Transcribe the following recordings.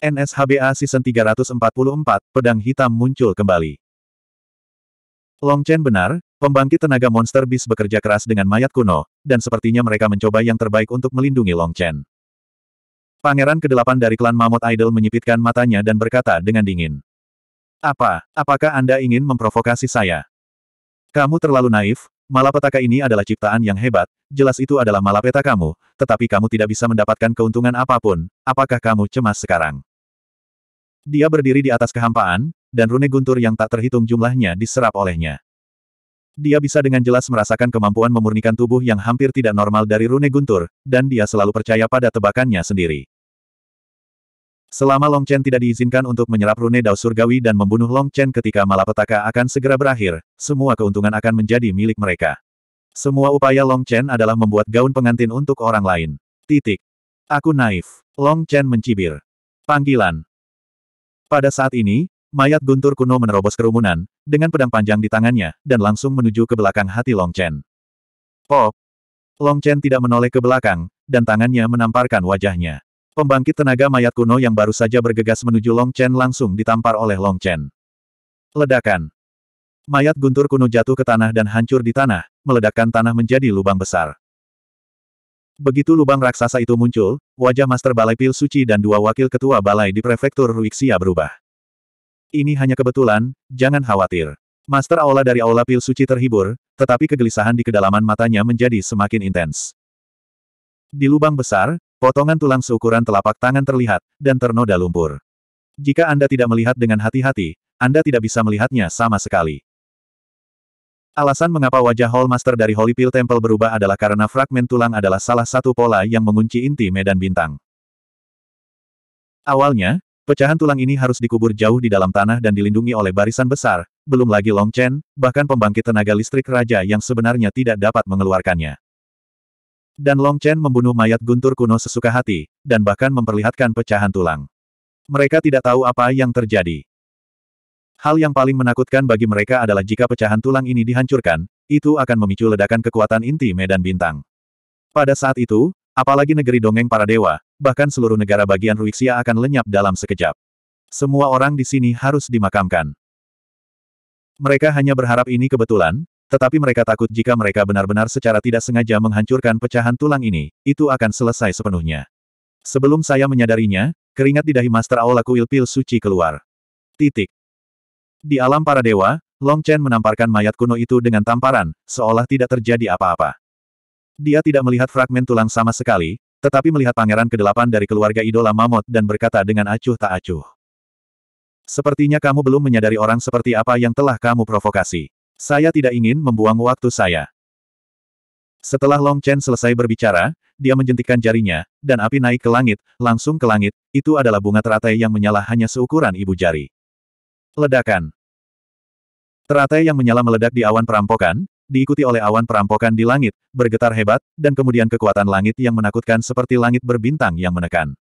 NSHBA Season 344, Pedang Hitam muncul kembali. Long Chen benar, pembangkit tenaga monster bis bekerja keras dengan mayat kuno, dan sepertinya mereka mencoba yang terbaik untuk melindungi Long Chen. Pangeran kedelapan dari klan Mammoth Idol menyipitkan matanya dan berkata dengan dingin. Apa, apakah Anda ingin memprovokasi saya? Kamu terlalu naif, malapetaka ini adalah ciptaan yang hebat, jelas itu adalah malapetakamu, tetapi kamu tidak bisa mendapatkan keuntungan apapun, apakah kamu cemas sekarang? Dia berdiri di atas kehampaan, dan rune guntur yang tak terhitung jumlahnya diserap olehnya. Dia bisa dengan jelas merasakan kemampuan memurnikan tubuh yang hampir tidak normal dari rune guntur, dan dia selalu percaya pada tebakannya sendiri. Selama Long Chen tidak diizinkan untuk menyerap rune dao surgawi dan membunuh Long Chen ketika malapetaka akan segera berakhir, semua keuntungan akan menjadi milik mereka. Semua upaya Long Chen adalah membuat gaun pengantin untuk orang lain. Titik. Aku naif. Long Chen mencibir. Panggilan. Pada saat ini, mayat guntur kuno menerobos kerumunan, dengan pedang panjang di tangannya, dan langsung menuju ke belakang hati Long Chen. Pop! Long Chen tidak menoleh ke belakang, dan tangannya menamparkan wajahnya. Pembangkit tenaga mayat kuno yang baru saja bergegas menuju Long Chen langsung ditampar oleh Long Chen. Ledakan. Mayat guntur kuno jatuh ke tanah dan hancur di tanah, meledakkan tanah menjadi lubang besar. Begitu lubang raksasa itu muncul, wajah Master Balai Pil Suci dan dua wakil ketua balai di prefektur Ruixia berubah. Ini hanya kebetulan, jangan khawatir. Master Aula dari Aula Pil Suci terhibur, tetapi kegelisahan di kedalaman matanya menjadi semakin intens. Di lubang besar, potongan tulang seukuran telapak tangan terlihat, dan ternoda lumpur. Jika Anda tidak melihat dengan hati-hati, Anda tidak bisa melihatnya sama sekali. Alasan mengapa wajah Hall Master dari Holy Pill Temple berubah adalah karena fragmen tulang adalah salah satu pola yang mengunci inti medan bintang. Awalnya, pecahan tulang ini harus dikubur jauh di dalam tanah dan dilindungi oleh barisan besar, belum lagi Long Chen, bahkan pembangkit tenaga listrik raja yang sebenarnya tidak dapat mengeluarkannya. Dan Long Chen membunuh mayat guntur kuno sesuka hati, dan bahkan memperlihatkan pecahan tulang. Mereka tidak tahu apa yang terjadi. Hal yang paling menakutkan bagi mereka adalah jika pecahan tulang ini dihancurkan, itu akan memicu ledakan kekuatan inti medan bintang. Pada saat itu, apalagi negeri dongeng para dewa, bahkan seluruh negara bagian Ruixia akan lenyap dalam sekejap. Semua orang di sini harus dimakamkan. Mereka hanya berharap ini kebetulan, tetapi mereka takut jika mereka benar-benar secara tidak sengaja menghancurkan pecahan tulang ini, itu akan selesai sepenuhnya. Sebelum saya menyadarinya, keringat di dahi Master Aula Kuil Pil Suci keluar. Titik. Di alam para dewa, Long Chen menamparkan mayat kuno itu dengan tamparan, seolah tidak terjadi apa-apa. Dia tidak melihat fragmen tulang sama sekali, tetapi melihat pangeran kedelapan dari keluarga idola Mamot dan berkata dengan acuh tak acuh. Sepertinya kamu belum menyadari orang seperti apa yang telah kamu provokasi. Saya tidak ingin membuang waktu saya. Setelah Long Chen selesai berbicara, dia menjentikkan jarinya, dan api naik ke langit, langsung ke langit, itu adalah bunga teratai yang menyala hanya seukuran ibu jari. Ledakan. Teratai yang menyala meledak di awan perampokan, diikuti oleh awan perampokan di langit, bergetar hebat, dan kemudian kekuatan langit yang menakutkan seperti langit berbintang yang menekan.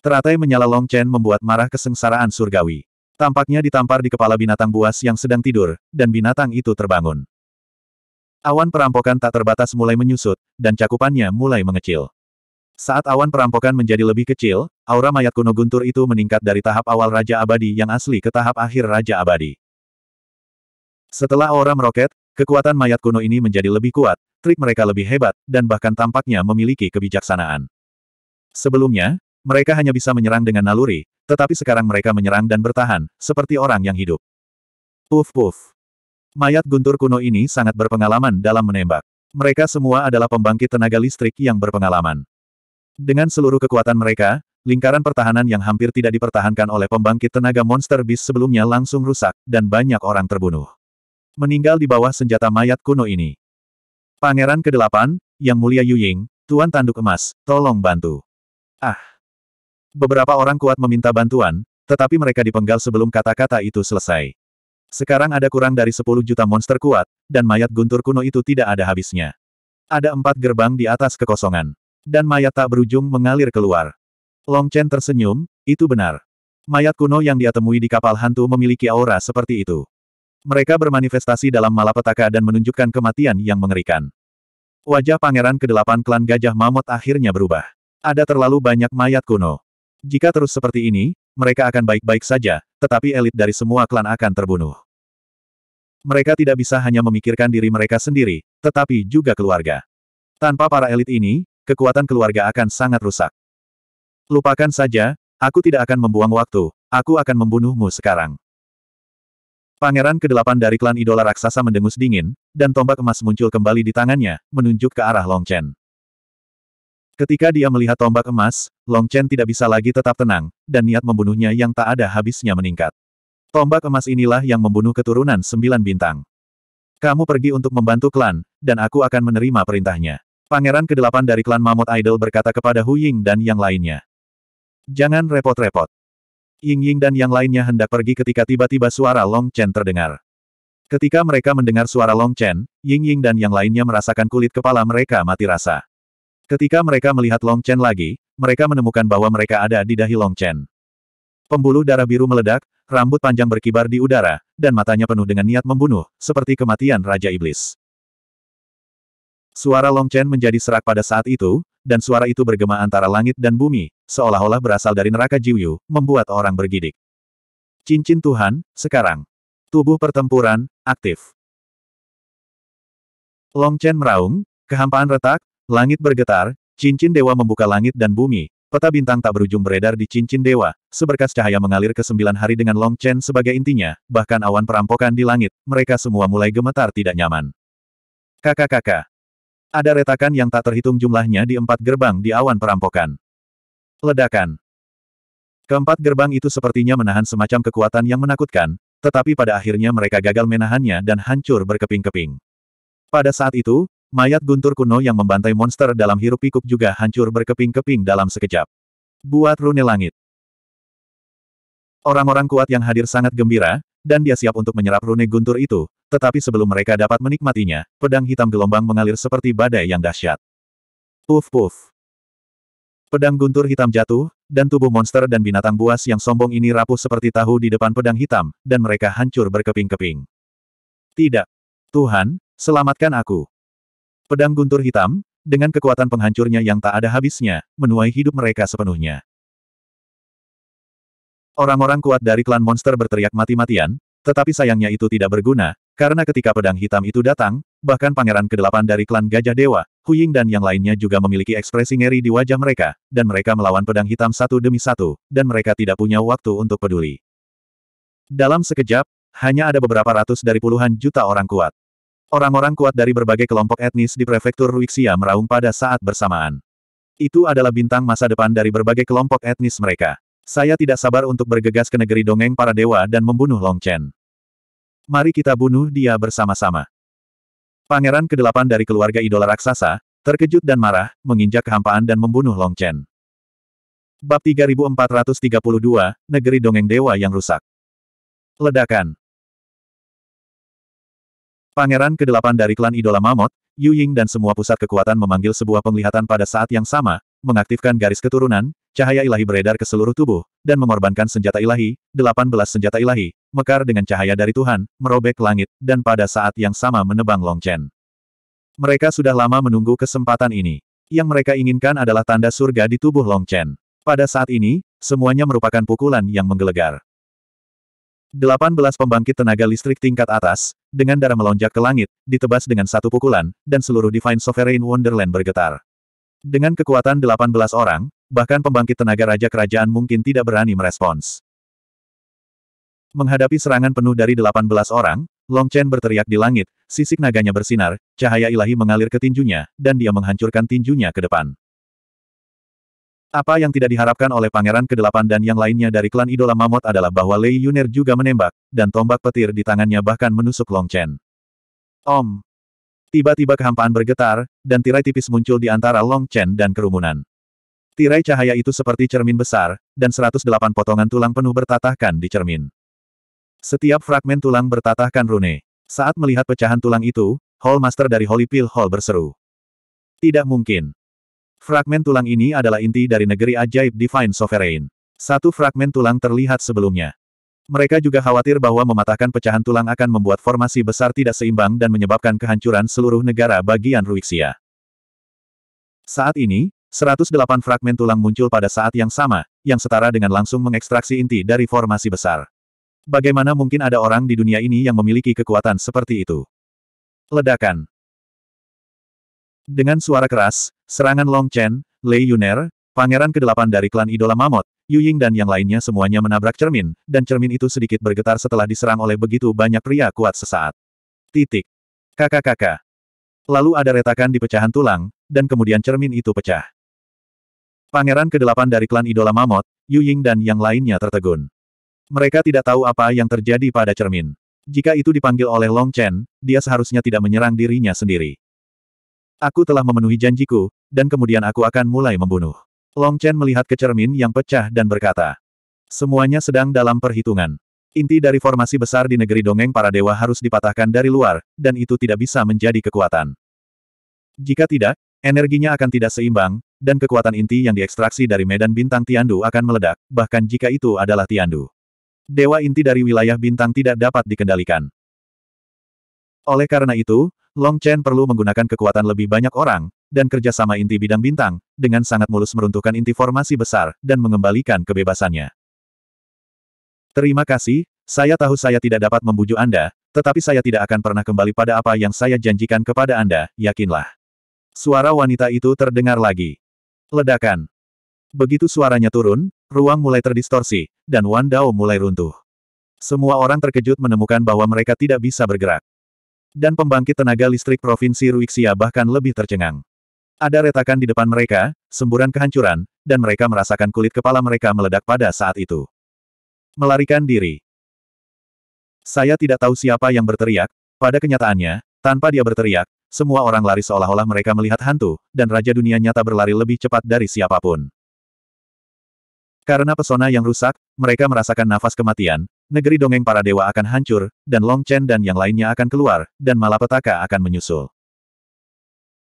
Teratai menyala Long Chen membuat marah kesengsaraan surgawi. Tampaknya ditampar di kepala binatang buas yang sedang tidur, dan binatang itu terbangun. Awan perampokan tak terbatas mulai menyusut, dan cakupannya mulai mengecil. Saat awan perampokan menjadi lebih kecil, Aura mayat kuno guntur itu meningkat dari tahap awal Raja Abadi yang asli ke tahap akhir Raja Abadi. Setelah aura meroket, kekuatan mayat kuno ini menjadi lebih kuat, trik mereka lebih hebat, dan bahkan tampaknya memiliki kebijaksanaan. Sebelumnya, mereka hanya bisa menyerang dengan naluri, tetapi sekarang mereka menyerang dan bertahan, seperti orang yang hidup. Puf puf. Mayat guntur kuno ini sangat berpengalaman dalam menembak. Mereka semua adalah pembangkit tenaga listrik yang berpengalaman. Dengan seluruh kekuatan mereka, lingkaran pertahanan yang hampir tidak dipertahankan oleh pembangkit tenaga monster bis sebelumnya langsung rusak, dan banyak orang terbunuh. Meninggal di bawah senjata mayat kuno ini. Pangeran ke-8, Yang Mulia yu ying Tuan Tanduk Emas, tolong bantu. Ah! Beberapa orang kuat meminta bantuan, tetapi mereka dipenggal sebelum kata-kata itu selesai. Sekarang ada kurang dari 10 juta monster kuat, dan mayat guntur kuno itu tidak ada habisnya. Ada empat gerbang di atas kekosongan. Dan mayat tak berujung mengalir keluar. Long Chen tersenyum, itu benar. Mayat kuno yang dia temui di kapal hantu memiliki aura seperti itu. Mereka bermanifestasi dalam malapetaka dan menunjukkan kematian yang mengerikan. Wajah pangeran kedelapan klan Gajah Mamut akhirnya berubah. Ada terlalu banyak mayat kuno. Jika terus seperti ini, mereka akan baik-baik saja, tetapi elit dari semua klan akan terbunuh. Mereka tidak bisa hanya memikirkan diri mereka sendiri, tetapi juga keluarga. Tanpa para elit ini, kekuatan keluarga akan sangat rusak. Lupakan saja, aku tidak akan membuang waktu, aku akan membunuhmu sekarang. Pangeran kedelapan dari klan idola raksasa mendengus dingin, dan tombak emas muncul kembali di tangannya, menunjuk ke arah Long Chen. Ketika dia melihat tombak emas, Long Chen tidak bisa lagi tetap tenang, dan niat membunuhnya yang tak ada habisnya meningkat. Tombak emas inilah yang membunuh keturunan sembilan bintang. Kamu pergi untuk membantu klan, dan aku akan menerima perintahnya. Pangeran kedelapan dari klan Mammoth Idol berkata kepada Hu Ying dan yang lainnya. Jangan repot-repot. Ying Ying dan yang lainnya hendak pergi ketika tiba-tiba suara Long Chen terdengar. Ketika mereka mendengar suara Long Chen, Ying Ying dan yang lainnya merasakan kulit kepala mereka mati rasa. Ketika mereka melihat Long Chen lagi, mereka menemukan bahwa mereka ada di dahi Long Chen. Pembuluh darah biru meledak, rambut panjang berkibar di udara, dan matanya penuh dengan niat membunuh, seperti kematian Raja Iblis. Suara Long Chen menjadi serak pada saat itu, dan suara itu bergema antara langit dan bumi, seolah-olah berasal dari neraka Jiuyu, membuat orang bergidik. Cincin Tuhan, sekarang. Tubuh pertempuran, aktif. Long Chen meraung, kehampaan retak, langit bergetar, cincin dewa membuka langit dan bumi, peta bintang tak berujung beredar di cincin dewa, seberkas cahaya mengalir ke sembilan hari dengan Long Chen sebagai intinya, bahkan awan perampokan di langit, mereka semua mulai gemetar tidak nyaman. Kakak-kakak. Ada retakan yang tak terhitung jumlahnya di empat gerbang di awan perampokan. Ledakan. Keempat gerbang itu sepertinya menahan semacam kekuatan yang menakutkan, tetapi pada akhirnya mereka gagal menahannya dan hancur berkeping-keping. Pada saat itu, mayat guntur kuno yang membantai monster dalam hirup pikuk juga hancur berkeping-keping dalam sekejap. Buat rune langit. Orang-orang kuat yang hadir sangat gembira, dan dia siap untuk menyerap rune guntur itu, tetapi sebelum mereka dapat menikmatinya, pedang hitam gelombang mengalir seperti badai yang dahsyat. Puf puf. Pedang guntur hitam jatuh, dan tubuh monster dan binatang buas yang sombong ini rapuh seperti tahu di depan pedang hitam, dan mereka hancur berkeping-keping. Tidak. Tuhan, selamatkan aku. Pedang guntur hitam, dengan kekuatan penghancurnya yang tak ada habisnya, menuai hidup mereka sepenuhnya. Orang-orang kuat dari klan monster berteriak mati-matian, tetapi sayangnya itu tidak berguna, karena ketika pedang hitam itu datang, bahkan pangeran kedelapan dari klan Gajah Dewa, Huying dan yang lainnya juga memiliki ekspresi ngeri di wajah mereka, dan mereka melawan pedang hitam satu demi satu, dan mereka tidak punya waktu untuk peduli. Dalam sekejap, hanya ada beberapa ratus dari puluhan juta orang kuat. Orang-orang kuat dari berbagai kelompok etnis di prefektur Ruixia meraung pada saat bersamaan. Itu adalah bintang masa depan dari berbagai kelompok etnis mereka. Saya tidak sabar untuk bergegas ke negeri dongeng para dewa dan membunuh Long Chen. Mari kita bunuh dia bersama-sama. Pangeran kedelapan dari keluarga idola raksasa, terkejut dan marah, menginjak kehampaan dan membunuh Long Chen. Bab 3432, Negeri Dongeng Dewa yang Rusak. Ledakan Pangeran kedelapan dari klan idola Mamot, Yu Ying dan semua pusat kekuatan memanggil sebuah penglihatan pada saat yang sama, mengaktifkan garis keturunan, cahaya ilahi beredar ke seluruh tubuh, dan mengorbankan senjata ilahi, 18 senjata ilahi, mekar dengan cahaya dari Tuhan, merobek langit, dan pada saat yang sama menebang Chen. Mereka sudah lama menunggu kesempatan ini. Yang mereka inginkan adalah tanda surga di tubuh Long Chen. Pada saat ini, semuanya merupakan pukulan yang menggelegar. 18 pembangkit tenaga listrik tingkat atas, dengan darah melonjak ke langit, ditebas dengan satu pukulan, dan seluruh Divine Sovereign Wonderland bergetar. Dengan kekuatan 18 orang, bahkan pembangkit tenaga raja kerajaan mungkin tidak berani merespons. Menghadapi serangan penuh dari 18 orang, Long Chen berteriak di langit, sisik naganya bersinar, cahaya ilahi mengalir ke tinjunya, dan dia menghancurkan tinjunya ke depan. Apa yang tidak diharapkan oleh Pangeran ke-8 dan yang lainnya dari klan idola Mamot adalah bahwa Lei Yuner juga menembak, dan tombak petir di tangannya bahkan menusuk Long Chen. Om! Tiba-tiba kehampaan bergetar, dan tirai tipis muncul di antara Long Chen dan kerumunan. Tirai cahaya itu seperti cermin besar, dan 108 potongan tulang penuh bertatahkan di cermin. Setiap fragmen tulang bertatahkan rune. Saat melihat pecahan tulang itu, Hall Master dari Holy Pill Hall berseru. Tidak mungkin. Fragmen tulang ini adalah inti dari negeri ajaib Divine Sovereign. Satu fragmen tulang terlihat sebelumnya. Mereka juga khawatir bahwa mematahkan pecahan tulang akan membuat formasi besar tidak seimbang dan menyebabkan kehancuran seluruh negara bagian Ruixia. Saat ini, 108 fragmen tulang muncul pada saat yang sama, yang setara dengan langsung mengekstraksi inti dari formasi besar. Bagaimana mungkin ada orang di dunia ini yang memiliki kekuatan seperti itu? Ledakan Dengan suara keras, serangan Long Chen, Lei Yuner, pangeran Kedelapan dari klan idola Mamot, Yu Ying dan yang lainnya semuanya menabrak cermin, dan cermin itu sedikit bergetar setelah diserang oleh begitu banyak pria kuat sesaat. Titik. Kakak-kakak. Lalu ada retakan di pecahan tulang, dan kemudian cermin itu pecah. Pangeran ke-8 dari klan idola Mamot, Yu Ying dan yang lainnya tertegun. Mereka tidak tahu apa yang terjadi pada cermin. Jika itu dipanggil oleh Long Chen, dia seharusnya tidak menyerang dirinya sendiri. Aku telah memenuhi janjiku, dan kemudian aku akan mulai membunuh. Long Chen melihat ke cermin yang pecah dan berkata. Semuanya sedang dalam perhitungan. Inti dari formasi besar di negeri dongeng para dewa harus dipatahkan dari luar, dan itu tidak bisa menjadi kekuatan. Jika tidak, energinya akan tidak seimbang, dan kekuatan inti yang diekstraksi dari medan bintang Tiandu akan meledak, bahkan jika itu adalah Tiandu. Dewa inti dari wilayah bintang tidak dapat dikendalikan. Oleh karena itu, Long Chen perlu menggunakan kekuatan lebih banyak orang, dan kerjasama inti bidang bintang, dengan sangat mulus meruntuhkan inti formasi besar, dan mengembalikan kebebasannya. Terima kasih, saya tahu saya tidak dapat membujuk Anda, tetapi saya tidak akan pernah kembali pada apa yang saya janjikan kepada Anda, yakinlah. Suara wanita itu terdengar lagi. Ledakan. Begitu suaranya turun, ruang mulai terdistorsi, dan Wan Dao mulai runtuh. Semua orang terkejut menemukan bahwa mereka tidak bisa bergerak. Dan pembangkit tenaga listrik Provinsi Ruixia bahkan lebih tercengang. Ada retakan di depan mereka, semburan kehancuran, dan mereka merasakan kulit kepala mereka meledak pada saat itu. Melarikan diri. Saya tidak tahu siapa yang berteriak, pada kenyataannya, tanpa dia berteriak, semua orang lari seolah-olah mereka melihat hantu, dan Raja Dunia Nyata berlari lebih cepat dari siapapun. Karena pesona yang rusak, mereka merasakan nafas kematian, negeri dongeng para dewa akan hancur, dan Long Chen dan yang lainnya akan keluar, dan malapetaka akan menyusul.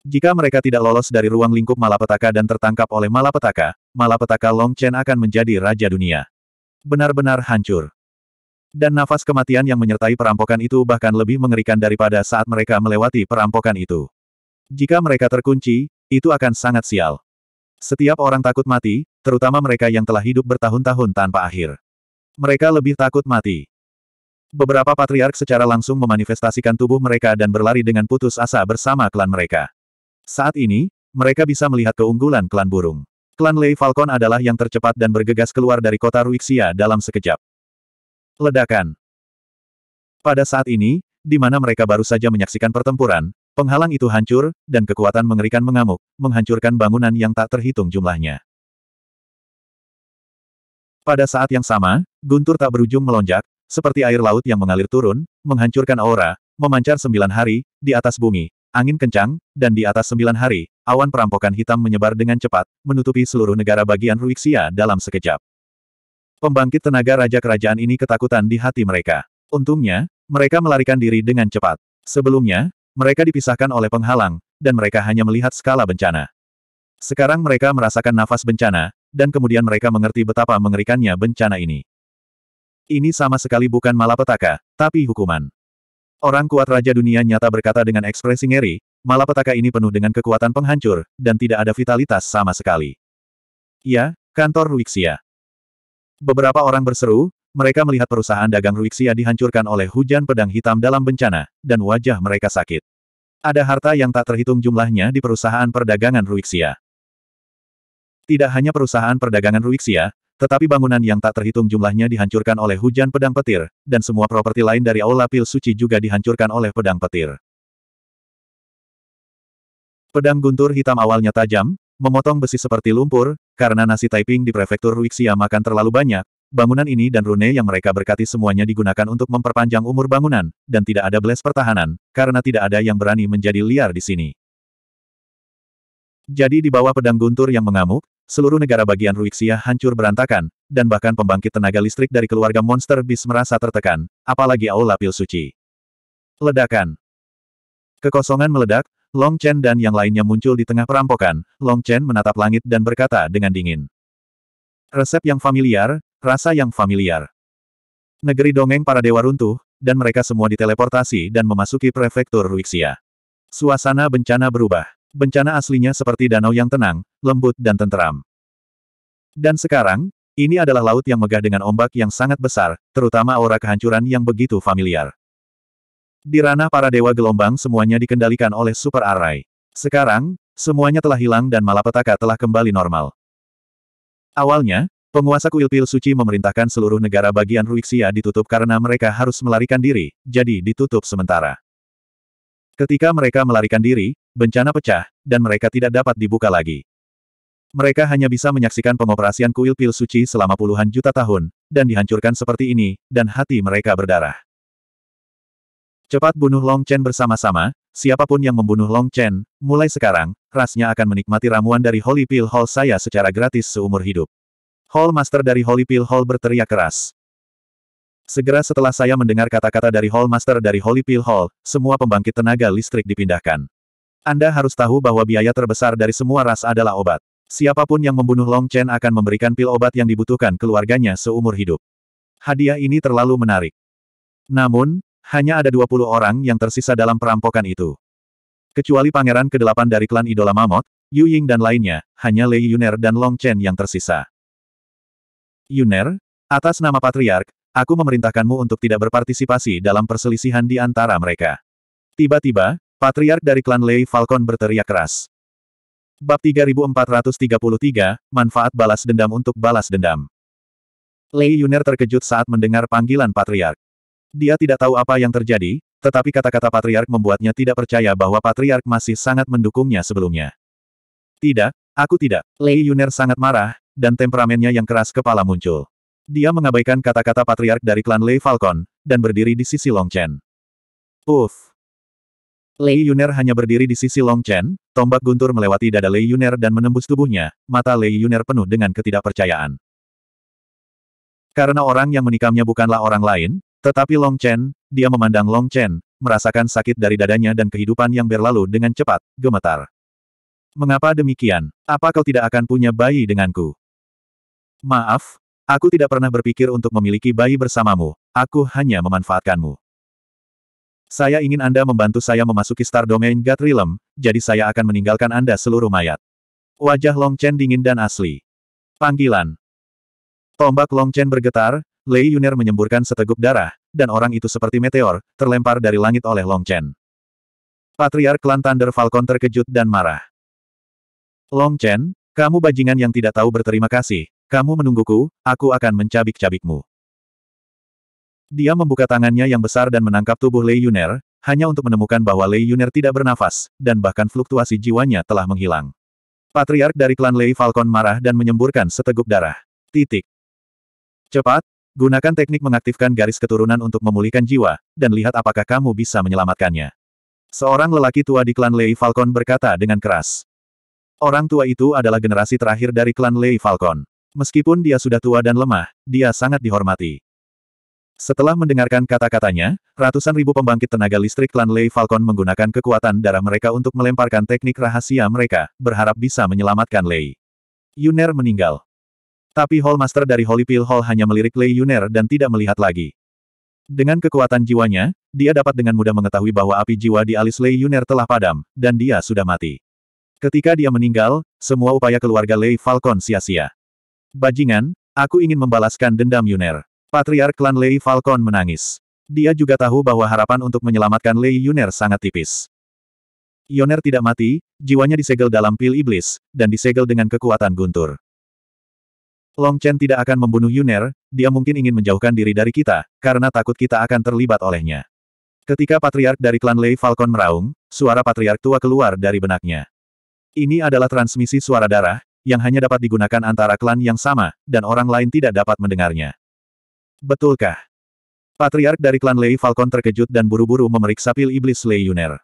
Jika mereka tidak lolos dari ruang lingkup malapetaka dan tertangkap oleh malapetaka, malapetaka Long Chen akan menjadi raja dunia. Benar-benar hancur. Dan nafas kematian yang menyertai perampokan itu bahkan lebih mengerikan daripada saat mereka melewati perampokan itu. Jika mereka terkunci, itu akan sangat sial. Setiap orang takut mati, terutama mereka yang telah hidup bertahun-tahun tanpa akhir. Mereka lebih takut mati. Beberapa patriark secara langsung memanifestasikan tubuh mereka dan berlari dengan putus asa bersama klan mereka. Saat ini, mereka bisa melihat keunggulan klan burung. Klan Lei Falcon adalah yang tercepat dan bergegas keluar dari kota Ruixia dalam sekejap. Ledakan Pada saat ini, di mana mereka baru saja menyaksikan pertempuran, penghalang itu hancur, dan kekuatan mengerikan mengamuk, menghancurkan bangunan yang tak terhitung jumlahnya. Pada saat yang sama, guntur tak berujung melonjak, seperti air laut yang mengalir turun, menghancurkan aura, memancar sembilan hari, di atas bumi, Angin kencang, dan di atas sembilan hari, awan perampokan hitam menyebar dengan cepat, menutupi seluruh negara bagian Ruixia dalam sekejap. Pembangkit tenaga raja kerajaan ini ketakutan di hati mereka. Untungnya, mereka melarikan diri dengan cepat. Sebelumnya, mereka dipisahkan oleh penghalang, dan mereka hanya melihat skala bencana. Sekarang mereka merasakan nafas bencana, dan kemudian mereka mengerti betapa mengerikannya bencana ini. Ini sama sekali bukan malapetaka, tapi hukuman. Orang kuat Raja Dunia nyata berkata dengan ekspresi ngeri, malapetaka ini penuh dengan kekuatan penghancur, dan tidak ada vitalitas sama sekali. Ya, kantor Ruixia. Beberapa orang berseru, mereka melihat perusahaan dagang Ruixia dihancurkan oleh hujan pedang hitam dalam bencana, dan wajah mereka sakit. Ada harta yang tak terhitung jumlahnya di perusahaan perdagangan Ruixia. Tidak hanya perusahaan perdagangan Ruixia, tetapi bangunan yang tak terhitung jumlahnya dihancurkan oleh hujan pedang petir, dan semua properti lain dari Aula Pil Suci juga dihancurkan oleh pedang petir. Pedang guntur hitam awalnya tajam, memotong besi seperti lumpur, karena nasi Taiping di prefektur Wixia makan terlalu banyak, bangunan ini dan rune yang mereka berkati semuanya digunakan untuk memperpanjang umur bangunan, dan tidak ada bless pertahanan, karena tidak ada yang berani menjadi liar di sini. Jadi di bawah pedang guntur yang mengamuk, seluruh negara bagian Ruixia hancur berantakan, dan bahkan pembangkit tenaga listrik dari keluarga Monster bis merasa tertekan, apalagi Aula Pil Suci. Ledakan Kekosongan meledak, Long Chen dan yang lainnya muncul di tengah perampokan, Long Chen menatap langit dan berkata dengan dingin. Resep yang familiar, rasa yang familiar. Negeri dongeng para dewa runtuh, dan mereka semua diteleportasi dan memasuki prefektur Ruixia. Suasana bencana berubah bencana aslinya seperti danau yang tenang, lembut dan tenteram. Dan sekarang, ini adalah laut yang megah dengan ombak yang sangat besar, terutama aura kehancuran yang begitu familiar. Di ranah para dewa gelombang semuanya dikendalikan oleh Super Array. Sekarang, semuanya telah hilang dan malapetaka telah kembali normal. Awalnya, Penguasa kuil pil suci memerintahkan seluruh negara bagian Ruixia ditutup karena mereka harus melarikan diri, jadi ditutup sementara. Ketika mereka melarikan diri, bencana pecah, dan mereka tidak dapat dibuka lagi. Mereka hanya bisa menyaksikan pengoperasian kuil pil suci selama puluhan juta tahun, dan dihancurkan seperti ini, dan hati mereka berdarah. Cepat bunuh Long Chen bersama-sama, siapapun yang membunuh Long Chen, mulai sekarang, rasnya akan menikmati ramuan dari Holy Pill Hall saya secara gratis seumur hidup. Hall Master dari Holy Pill Hall berteriak keras. Segera setelah saya mendengar kata-kata dari Hall Master dari Holy Pill Hall, semua pembangkit tenaga listrik dipindahkan. Anda harus tahu bahwa biaya terbesar dari semua ras adalah obat. Siapapun yang membunuh Long Chen akan memberikan pil obat yang dibutuhkan keluarganya seumur hidup. Hadiah ini terlalu menarik. Namun, hanya ada 20 orang yang tersisa dalam perampokan itu. Kecuali pangeran ke-8 dari klan idola Mamot, Yu Ying dan lainnya, hanya Lei Yuner dan Long Chen yang tersisa. Yuner, atas nama patriark, Aku memerintahkanmu untuk tidak berpartisipasi dalam perselisihan di antara mereka. Tiba-tiba, Patriark dari klan Lei Falcon berteriak keras. Bab 3433, Manfaat Balas Dendam untuk Balas Dendam. Lei Yuner terkejut saat mendengar panggilan Patriark. Dia tidak tahu apa yang terjadi, tetapi kata-kata Patriark membuatnya tidak percaya bahwa Patriark masih sangat mendukungnya sebelumnya. Tidak, aku tidak. Lei Yuner sangat marah, dan temperamennya yang keras kepala muncul. Dia mengabaikan kata-kata patriark dari klan Lei Falcon, dan berdiri di sisi Long Chen. Uff! Lei Yuner hanya berdiri di sisi Long Chen, tombak guntur melewati dada Lei Yuner dan menembus tubuhnya, mata Lei Yuner penuh dengan ketidakpercayaan. Karena orang yang menikamnya bukanlah orang lain, tetapi Long Chen, dia memandang Long Chen, merasakan sakit dari dadanya dan kehidupan yang berlalu dengan cepat, gemetar. Mengapa demikian? Apa kau tidak akan punya bayi denganku? Maaf, Aku tidak pernah berpikir untuk memiliki bayi bersamamu, aku hanya memanfaatkanmu. Saya ingin Anda membantu saya memasuki Star Domain God Realm, jadi saya akan meninggalkan Anda seluruh mayat. Wajah Long Chen dingin dan asli. Panggilan. Tombak Long Chen bergetar, Lei Yuner menyemburkan seteguk darah, dan orang itu seperti meteor, terlempar dari langit oleh Long Chen. Patriark klan Thunder Falcon terkejut dan marah. Long Chen, kamu bajingan yang tidak tahu berterima kasih, kamu menungguku, aku akan mencabik-cabikmu. Dia membuka tangannya yang besar dan menangkap tubuh Lei Yuner, hanya untuk menemukan bahwa Lei Yuner tidak bernafas, dan bahkan fluktuasi jiwanya telah menghilang. Patriark dari klan Lei Falcon marah dan menyemburkan seteguk darah. Titik. Cepat, gunakan teknik mengaktifkan garis keturunan untuk memulihkan jiwa, dan lihat apakah kamu bisa menyelamatkannya. Seorang lelaki tua di klan Lei Falcon berkata dengan keras. Orang tua itu adalah generasi terakhir dari klan Lei Falcon. Meskipun dia sudah tua dan lemah, dia sangat dihormati. Setelah mendengarkan kata-katanya, ratusan ribu pembangkit tenaga listrik klan Lei Falcon menggunakan kekuatan darah mereka untuk melemparkan teknik rahasia mereka, berharap bisa menyelamatkan Lei. Yuner meninggal. Tapi Hallmaster dari Holy Pill Hall hanya melirik Lei Yuner dan tidak melihat lagi. Dengan kekuatan jiwanya, dia dapat dengan mudah mengetahui bahwa api jiwa di alis Lei Yuner telah padam, dan dia sudah mati. Ketika dia meninggal, semua upaya keluarga Lei Falcon sia-sia. Bajingan, aku ingin membalaskan dendam Yuner. Patriark klan Lei Falcon menangis. Dia juga tahu bahwa harapan untuk menyelamatkan Lei Yuner sangat tipis. Yuner tidak mati, jiwanya disegel dalam pil iblis, dan disegel dengan kekuatan guntur. Long Chen tidak akan membunuh Yuner, dia mungkin ingin menjauhkan diri dari kita, karena takut kita akan terlibat olehnya. Ketika patriark dari klan Lei Falcon meraung, suara patriark tua keluar dari benaknya. Ini adalah transmisi suara darah, yang hanya dapat digunakan antara klan yang sama, dan orang lain tidak dapat mendengarnya. Betulkah? Patriark dari klan Lei Falcon terkejut dan buru-buru memeriksa pil iblis Lei Yuner.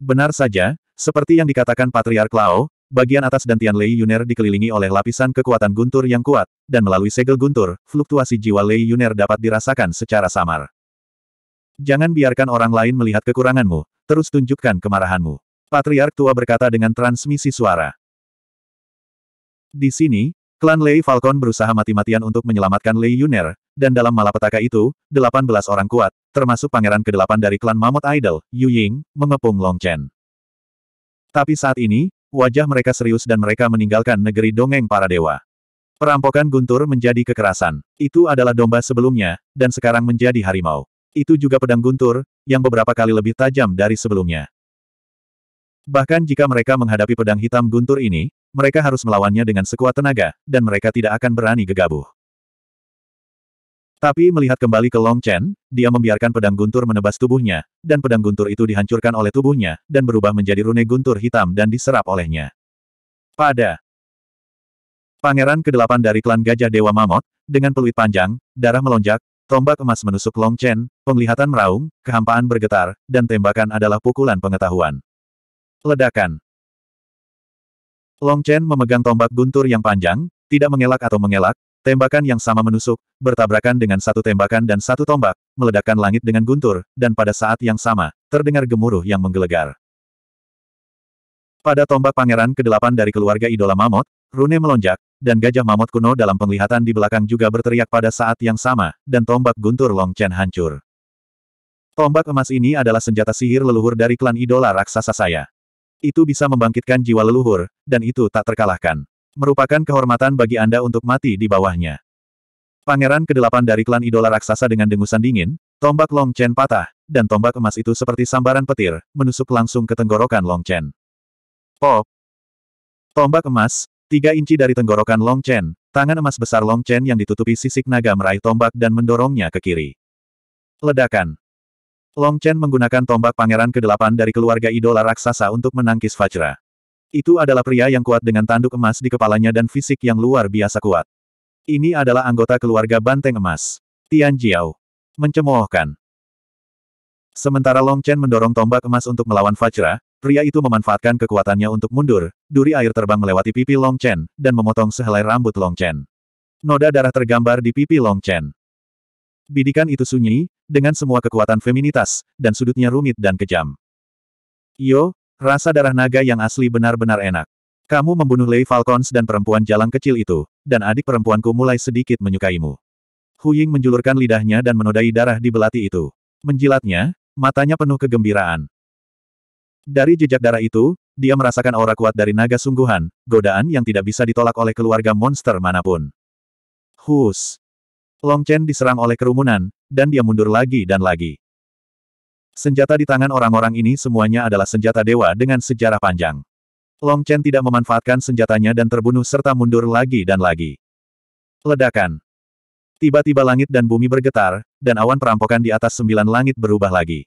Benar saja, seperti yang dikatakan Patriark Lao, bagian atas dan Tian Lei Yuner dikelilingi oleh lapisan kekuatan guntur yang kuat, dan melalui segel guntur, fluktuasi jiwa Lei Yuner dapat dirasakan secara samar. Jangan biarkan orang lain melihat kekuranganmu, terus tunjukkan kemarahanmu. Patriark tua berkata dengan transmisi suara. Di sini, klan Lei Falcon berusaha mati-matian untuk menyelamatkan Lei Yuner, dan dalam malapetaka itu, 18 orang kuat, termasuk pangeran ke-8 dari klan Mamut Idol, Yu Ying, mengepung Long Chen. Tapi saat ini, wajah mereka serius dan mereka meninggalkan negeri dongeng para dewa. Perampokan guntur menjadi kekerasan. Itu adalah domba sebelumnya, dan sekarang menjadi harimau. Itu juga pedang guntur, yang beberapa kali lebih tajam dari sebelumnya. Bahkan jika mereka menghadapi pedang hitam guntur ini, mereka harus melawannya dengan sekuat tenaga, dan mereka tidak akan berani gegabah. Tapi melihat kembali ke Long Chen, dia membiarkan pedang guntur menebas tubuhnya, dan pedang guntur itu dihancurkan oleh tubuhnya, dan berubah menjadi rune guntur hitam dan diserap olehnya. Pada Pangeran ke-8 dari klan Gajah Dewa Mamot, dengan peluit panjang, darah melonjak, tombak emas menusuk Long Chen, penglihatan meraung, kehampaan bergetar, dan tembakan adalah pukulan pengetahuan. Ledakan Long Chen memegang tombak guntur yang panjang, tidak mengelak atau mengelak, tembakan yang sama menusuk, bertabrakan dengan satu tembakan dan satu tombak, meledakkan langit dengan guntur, dan pada saat yang sama, terdengar gemuruh yang menggelegar. Pada tombak pangeran ke-8 dari keluarga idola Mamot, Rune melonjak, dan gajah Mamot kuno dalam penglihatan di belakang juga berteriak pada saat yang sama, dan tombak guntur Long Chen hancur. Tombak emas ini adalah senjata sihir leluhur dari klan idola raksasa saya. Itu bisa membangkitkan jiwa leluhur, dan itu tak terkalahkan. Merupakan kehormatan bagi Anda untuk mati di bawahnya. Pangeran kedelapan dari klan idola raksasa dengan dengusan dingin, tombak Long Chen patah, dan tombak emas itu seperti sambaran petir, menusuk langsung ke tenggorokan Long Chen. Pop! Tombak emas, tiga inci dari tenggorokan Long Chen, tangan emas besar Long Chen yang ditutupi sisik naga meraih tombak dan mendorongnya ke kiri. Ledakan. Long Chen menggunakan tombak pangeran ke-8 dari keluarga idola raksasa untuk menangkis Fajra. Itu adalah pria yang kuat dengan tanduk emas di kepalanya dan fisik yang luar biasa kuat. Ini adalah anggota keluarga Banteng Emas. Tian Jiao. Mencemoohkan. Sementara Long Chen mendorong tombak emas untuk melawan Fajra, pria itu memanfaatkan kekuatannya untuk mundur, duri air terbang melewati pipi Long Chen, dan memotong sehelai rambut Long Chen. Noda darah tergambar di pipi Long Chen. Bidikan itu sunyi, dengan semua kekuatan feminitas, dan sudutnya rumit dan kejam. Yo, rasa darah naga yang asli benar-benar enak. Kamu membunuh Lei Falcons dan perempuan jalan kecil itu, dan adik perempuanku mulai sedikit menyukaimu. Huying menjulurkan lidahnya dan menodai darah di belati itu. Menjilatnya, matanya penuh kegembiraan. Dari jejak darah itu, dia merasakan aura kuat dari naga sungguhan, godaan yang tidak bisa ditolak oleh keluarga monster manapun. Hus! Long Chen diserang oleh kerumunan, dan dia mundur lagi dan lagi. Senjata di tangan orang-orang ini semuanya adalah senjata dewa dengan sejarah panjang. Long Chen tidak memanfaatkan senjatanya dan terbunuh serta mundur lagi dan lagi. Ledakan. Tiba-tiba langit dan bumi bergetar, dan awan perampokan di atas sembilan langit berubah lagi.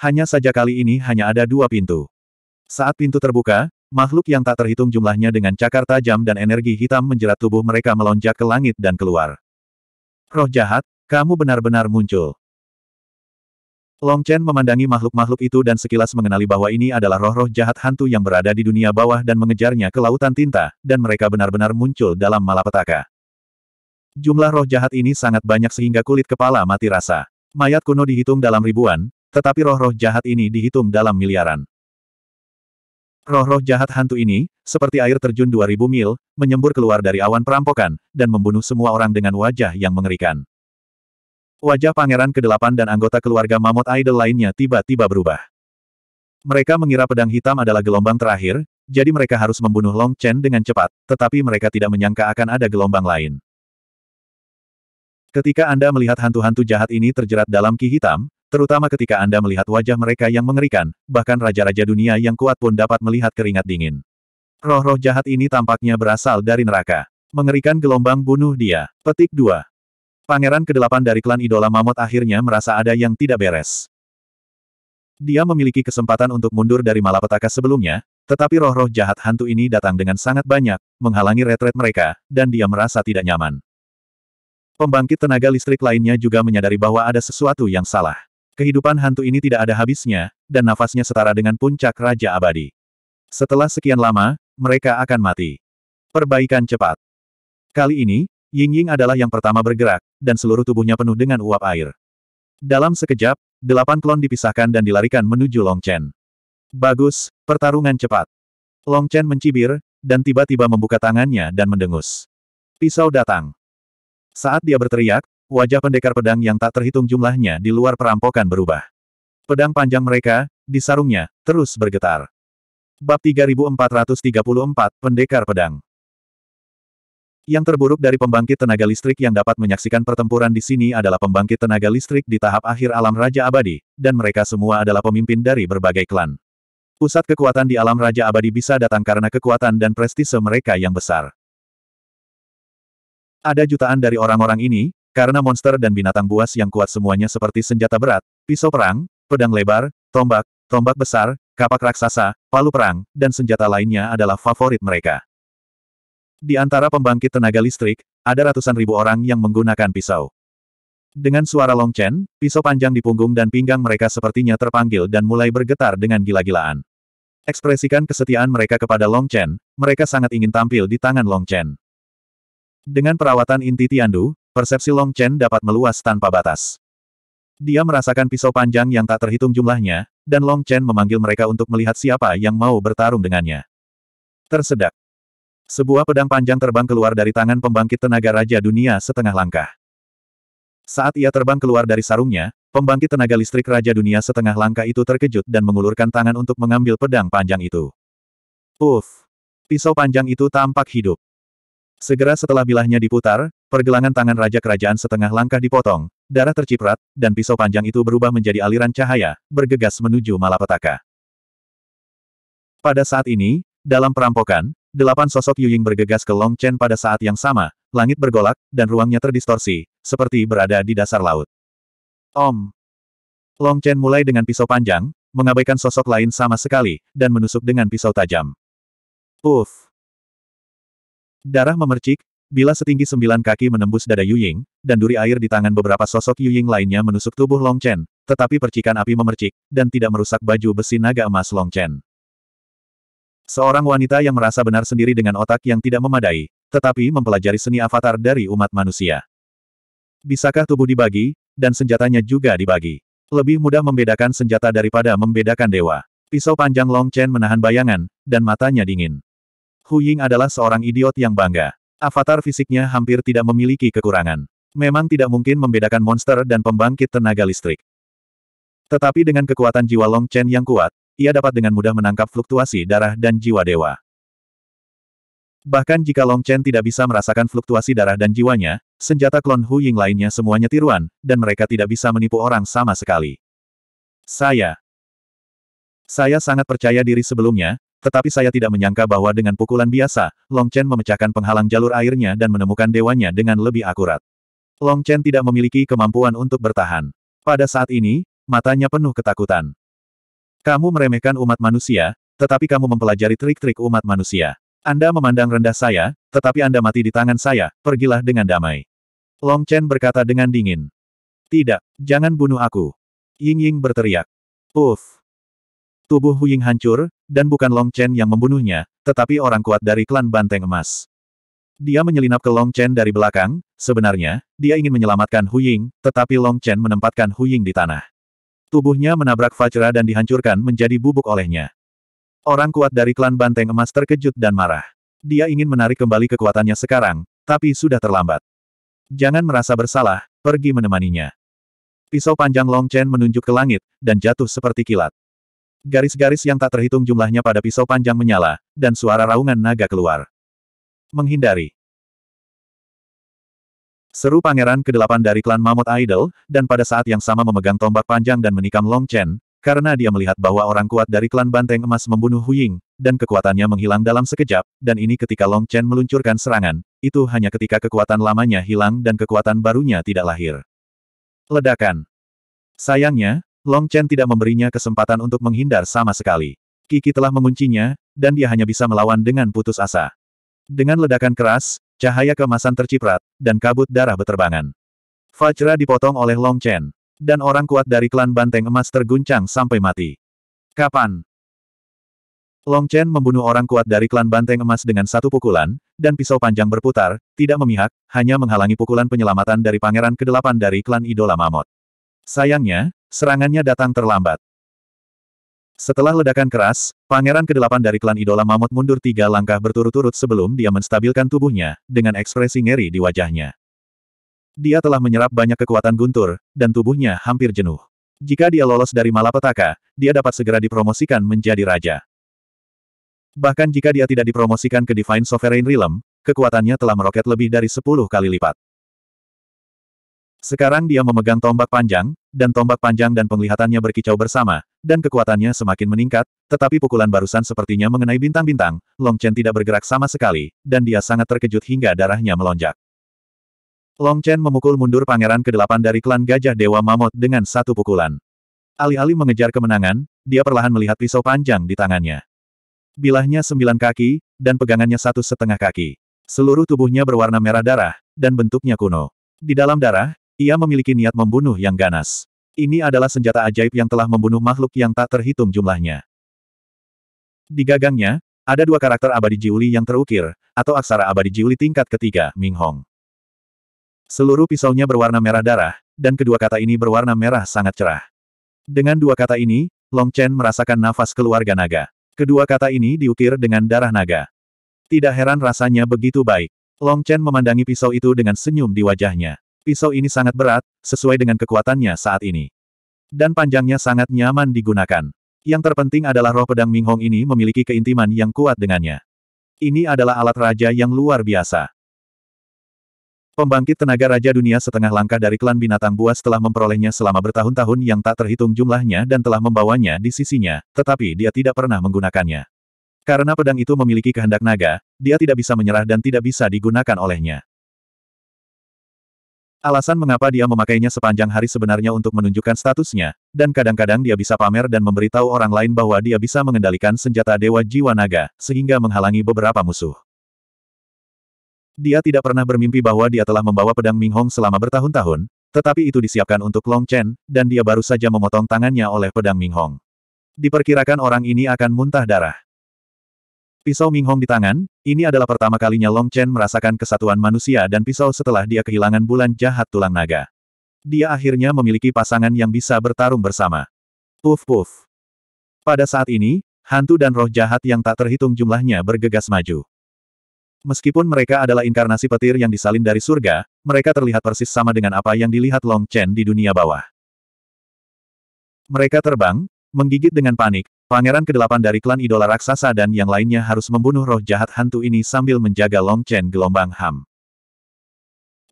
Hanya saja kali ini hanya ada dua pintu. Saat pintu terbuka, makhluk yang tak terhitung jumlahnya dengan cakar tajam dan energi hitam menjerat tubuh mereka melonjak ke langit dan keluar. Roh jahat, kamu benar-benar muncul. Long Chen memandangi makhluk-makhluk itu dan sekilas mengenali bahwa ini adalah roh-roh jahat hantu yang berada di dunia bawah dan mengejarnya ke lautan tinta, dan mereka benar-benar muncul dalam malapetaka. Jumlah roh jahat ini sangat banyak sehingga kulit kepala mati rasa. Mayat kuno dihitung dalam ribuan, tetapi roh-roh jahat ini dihitung dalam miliaran. Roh-roh jahat hantu ini, seperti air terjun 2000 mil, menyembur keluar dari awan perampokan, dan membunuh semua orang dengan wajah yang mengerikan. Wajah pangeran ke-8 dan anggota keluarga Mammoth Idol lainnya tiba-tiba berubah. Mereka mengira pedang hitam adalah gelombang terakhir, jadi mereka harus membunuh Long Chen dengan cepat, tetapi mereka tidak menyangka akan ada gelombang lain. Ketika Anda melihat hantu-hantu jahat ini terjerat dalam ki hitam, terutama ketika Anda melihat wajah mereka yang mengerikan, bahkan raja-raja dunia yang kuat pun dapat melihat keringat dingin. Roh-roh jahat ini tampaknya berasal dari neraka. Mengerikan gelombang bunuh dia. Petik 2. Pangeran kedelapan dari klan idola Mamot akhirnya merasa ada yang tidak beres. Dia memiliki kesempatan untuk mundur dari malapetaka sebelumnya, tetapi roh-roh jahat hantu ini datang dengan sangat banyak, menghalangi retret mereka, dan dia merasa tidak nyaman. Pembangkit tenaga listrik lainnya juga menyadari bahwa ada sesuatu yang salah. Kehidupan hantu ini tidak ada habisnya, dan nafasnya setara dengan puncak Raja Abadi. Setelah sekian lama, mereka akan mati. Perbaikan cepat. Kali ini, Ying Ying adalah yang pertama bergerak, dan seluruh tubuhnya penuh dengan uap air. Dalam sekejap, delapan klon dipisahkan dan dilarikan menuju Long Chen. Bagus, pertarungan cepat. Long Chen mencibir, dan tiba-tiba membuka tangannya dan mendengus. Pisau datang. Saat dia berteriak, wajah pendekar pedang yang tak terhitung jumlahnya di luar perampokan berubah. Pedang panjang mereka, di sarungnya, terus bergetar. Bab 3434, Pendekar Pedang Yang terburuk dari pembangkit tenaga listrik yang dapat menyaksikan pertempuran di sini adalah pembangkit tenaga listrik di tahap akhir alam Raja Abadi, dan mereka semua adalah pemimpin dari berbagai klan. Pusat kekuatan di alam Raja Abadi bisa datang karena kekuatan dan prestise mereka yang besar. Ada jutaan dari orang-orang ini, karena monster dan binatang buas yang kuat semuanya seperti senjata berat, pisau perang, pedang lebar, tombak, tombak besar, kapak raksasa, palu perang, dan senjata lainnya adalah favorit mereka. Di antara pembangkit tenaga listrik, ada ratusan ribu orang yang menggunakan pisau. Dengan suara longchen, pisau panjang di punggung dan pinggang mereka sepertinya terpanggil dan mulai bergetar dengan gila-gilaan. Ekspresikan kesetiaan mereka kepada Longchen, mereka sangat ingin tampil di tangan Longchen. Dengan perawatan inti Tiandu, persepsi Longchen dapat meluas tanpa batas. Dia merasakan pisau panjang yang tak terhitung jumlahnya, dan Long Chen memanggil mereka untuk melihat siapa yang mau bertarung dengannya. Tersedak. Sebuah pedang panjang terbang keluar dari tangan pembangkit tenaga Raja Dunia setengah langkah. Saat ia terbang keluar dari sarungnya, pembangkit tenaga listrik Raja Dunia setengah langkah itu terkejut dan mengulurkan tangan untuk mengambil pedang panjang itu. Uff! Pisau panjang itu tampak hidup. Segera setelah bilahnya diputar, pergelangan tangan Raja Kerajaan setengah langkah dipotong, Darah terciprat, dan pisau panjang itu berubah menjadi aliran cahaya, bergegas menuju malapetaka. Pada saat ini, dalam perampokan, delapan sosok Yuying bergegas ke Long Chen pada saat yang sama, langit bergolak, dan ruangnya terdistorsi, seperti berada di dasar laut. Om! Long Chen mulai dengan pisau panjang, mengabaikan sosok lain sama sekali, dan menusuk dengan pisau tajam. Uff! Darah memercik, Bila setinggi sembilan kaki menembus dada Yu Ying, dan duri air di tangan beberapa sosok Yu Ying lainnya menusuk tubuh Long Chen, tetapi percikan api memercik, dan tidak merusak baju besi naga emas Long Chen. Seorang wanita yang merasa benar sendiri dengan otak yang tidak memadai, tetapi mempelajari seni avatar dari umat manusia. Bisakah tubuh dibagi, dan senjatanya juga dibagi. Lebih mudah membedakan senjata daripada membedakan dewa. Pisau panjang Long Chen menahan bayangan, dan matanya dingin. Hu Ying adalah seorang idiot yang bangga. Avatar fisiknya hampir tidak memiliki kekurangan. Memang tidak mungkin membedakan monster dan pembangkit tenaga listrik. Tetapi dengan kekuatan jiwa Long Chen yang kuat, ia dapat dengan mudah menangkap fluktuasi darah dan jiwa dewa. Bahkan jika Long Chen tidak bisa merasakan fluktuasi darah dan jiwanya, senjata klon Hu Ying lainnya semuanya tiruan, dan mereka tidak bisa menipu orang sama sekali. Saya. Saya sangat percaya diri sebelumnya, tetapi saya tidak menyangka bahwa dengan pukulan biasa, Long Chen memecahkan penghalang jalur airnya dan menemukan dewanya dengan lebih akurat. Long Chen tidak memiliki kemampuan untuk bertahan. Pada saat ini, matanya penuh ketakutan. Kamu meremehkan umat manusia, tetapi kamu mempelajari trik-trik umat manusia. Anda memandang rendah saya, tetapi Anda mati di tangan saya, pergilah dengan damai. Long Chen berkata dengan dingin. Tidak, jangan bunuh aku. Ying Ying berteriak. Uff. Tubuh Hu Ying hancur, dan bukan Long Chen yang membunuhnya, tetapi orang kuat dari klan Banteng Emas. Dia menyelinap ke Long Chen dari belakang, sebenarnya, dia ingin menyelamatkan Hu Ying, tetapi Long Chen menempatkan Hu Ying di tanah. Tubuhnya menabrak Fajra dan dihancurkan menjadi bubuk olehnya. Orang kuat dari klan Banteng Emas terkejut dan marah. Dia ingin menarik kembali kekuatannya sekarang, tapi sudah terlambat. Jangan merasa bersalah, pergi menemaninya. Pisau panjang Long Chen menunjuk ke langit, dan jatuh seperti kilat. Garis-garis yang tak terhitung jumlahnya pada pisau panjang menyala, dan suara raungan naga keluar. Menghindari. Seru pangeran ke-8 dari klan Mammoth Idol, dan pada saat yang sama memegang tombak panjang dan menikam Long Chen, karena dia melihat bahwa orang kuat dari klan Banteng Emas membunuh Huying, dan kekuatannya menghilang dalam sekejap, dan ini ketika Long Chen meluncurkan serangan, itu hanya ketika kekuatan lamanya hilang dan kekuatan barunya tidak lahir. Ledakan. Sayangnya, Long Chen tidak memberinya kesempatan untuk menghindar sama sekali. Kiki telah menguncinya, dan dia hanya bisa melawan dengan putus asa. Dengan ledakan keras, cahaya kemasan terciprat, dan kabut darah beterbangan. Fajra dipotong oleh Long Chen, dan orang kuat dari klan Banteng Emas terguncang sampai mati. Kapan? Long Chen membunuh orang kuat dari klan Banteng Emas dengan satu pukulan, dan pisau panjang berputar, tidak memihak, hanya menghalangi pukulan penyelamatan dari pangeran kedelapan dari klan idola Mamot. Sayangnya, Serangannya datang terlambat. Setelah ledakan keras, pangeran ke-8 dari klan idola Mamut mundur tiga langkah berturut-turut sebelum dia menstabilkan tubuhnya, dengan ekspresi ngeri di wajahnya. Dia telah menyerap banyak kekuatan guntur, dan tubuhnya hampir jenuh. Jika dia lolos dari malapetaka, dia dapat segera dipromosikan menjadi raja. Bahkan jika dia tidak dipromosikan ke Divine Sovereign Realm, kekuatannya telah meroket lebih dari 10 kali lipat. Sekarang dia memegang tombak panjang, dan tombak panjang dan penglihatannya berkicau bersama, dan kekuatannya semakin meningkat, tetapi pukulan barusan sepertinya mengenai bintang-bintang, Long Chen tidak bergerak sama sekali, dan dia sangat terkejut hingga darahnya melonjak. Long Chen memukul mundur pangeran ke-8 dari klan Gajah Dewa Mamot dengan satu pukulan. Alih-alih mengejar kemenangan, dia perlahan melihat pisau panjang di tangannya. Bilahnya sembilan kaki, dan pegangannya satu setengah kaki. Seluruh tubuhnya berwarna merah darah, dan bentuknya kuno. Di dalam darah, ia memiliki niat membunuh yang ganas. Ini adalah senjata ajaib yang telah membunuh makhluk yang tak terhitung jumlahnya. Di gagangnya, ada dua karakter abadi Jiuli yang terukir, atau aksara abadi Jiuli tingkat ketiga, Ming Hong. Seluruh pisaunya berwarna merah darah, dan kedua kata ini berwarna merah sangat cerah. Dengan dua kata ini, Long Chen merasakan nafas keluarga naga. Kedua kata ini diukir dengan darah naga. Tidak heran rasanya begitu baik. Long Chen memandangi pisau itu dengan senyum di wajahnya. Pisau ini sangat berat, sesuai dengan kekuatannya saat ini. Dan panjangnya sangat nyaman digunakan. Yang terpenting adalah roh pedang Ming Hong ini memiliki keintiman yang kuat dengannya. Ini adalah alat raja yang luar biasa. Pembangkit tenaga Raja Dunia setengah langkah dari klan binatang buas telah memperolehnya selama bertahun-tahun yang tak terhitung jumlahnya dan telah membawanya di sisinya, tetapi dia tidak pernah menggunakannya. Karena pedang itu memiliki kehendak naga, dia tidak bisa menyerah dan tidak bisa digunakan olehnya. Alasan mengapa dia memakainya sepanjang hari sebenarnya untuk menunjukkan statusnya, dan kadang-kadang dia bisa pamer dan memberitahu orang lain bahwa dia bisa mengendalikan senjata Dewa Jiwa Naga, sehingga menghalangi beberapa musuh. Dia tidak pernah bermimpi bahwa dia telah membawa pedang Ming Hong selama bertahun-tahun, tetapi itu disiapkan untuk Long Chen, dan dia baru saja memotong tangannya oleh pedang Ming Hong. Diperkirakan orang ini akan muntah darah. Pisau Ming Hong di tangan, ini adalah pertama kalinya Long Chen merasakan kesatuan manusia dan pisau setelah dia kehilangan bulan jahat tulang naga. Dia akhirnya memiliki pasangan yang bisa bertarung bersama. Puf puf. Pada saat ini, hantu dan roh jahat yang tak terhitung jumlahnya bergegas maju. Meskipun mereka adalah inkarnasi petir yang disalin dari surga, mereka terlihat persis sama dengan apa yang dilihat Long Chen di dunia bawah. Mereka terbang, menggigit dengan panik, Pangeran Kedelapan dari klan idola raksasa dan yang lainnya harus membunuh roh jahat hantu ini sambil menjaga Long Chen gelombang HAM.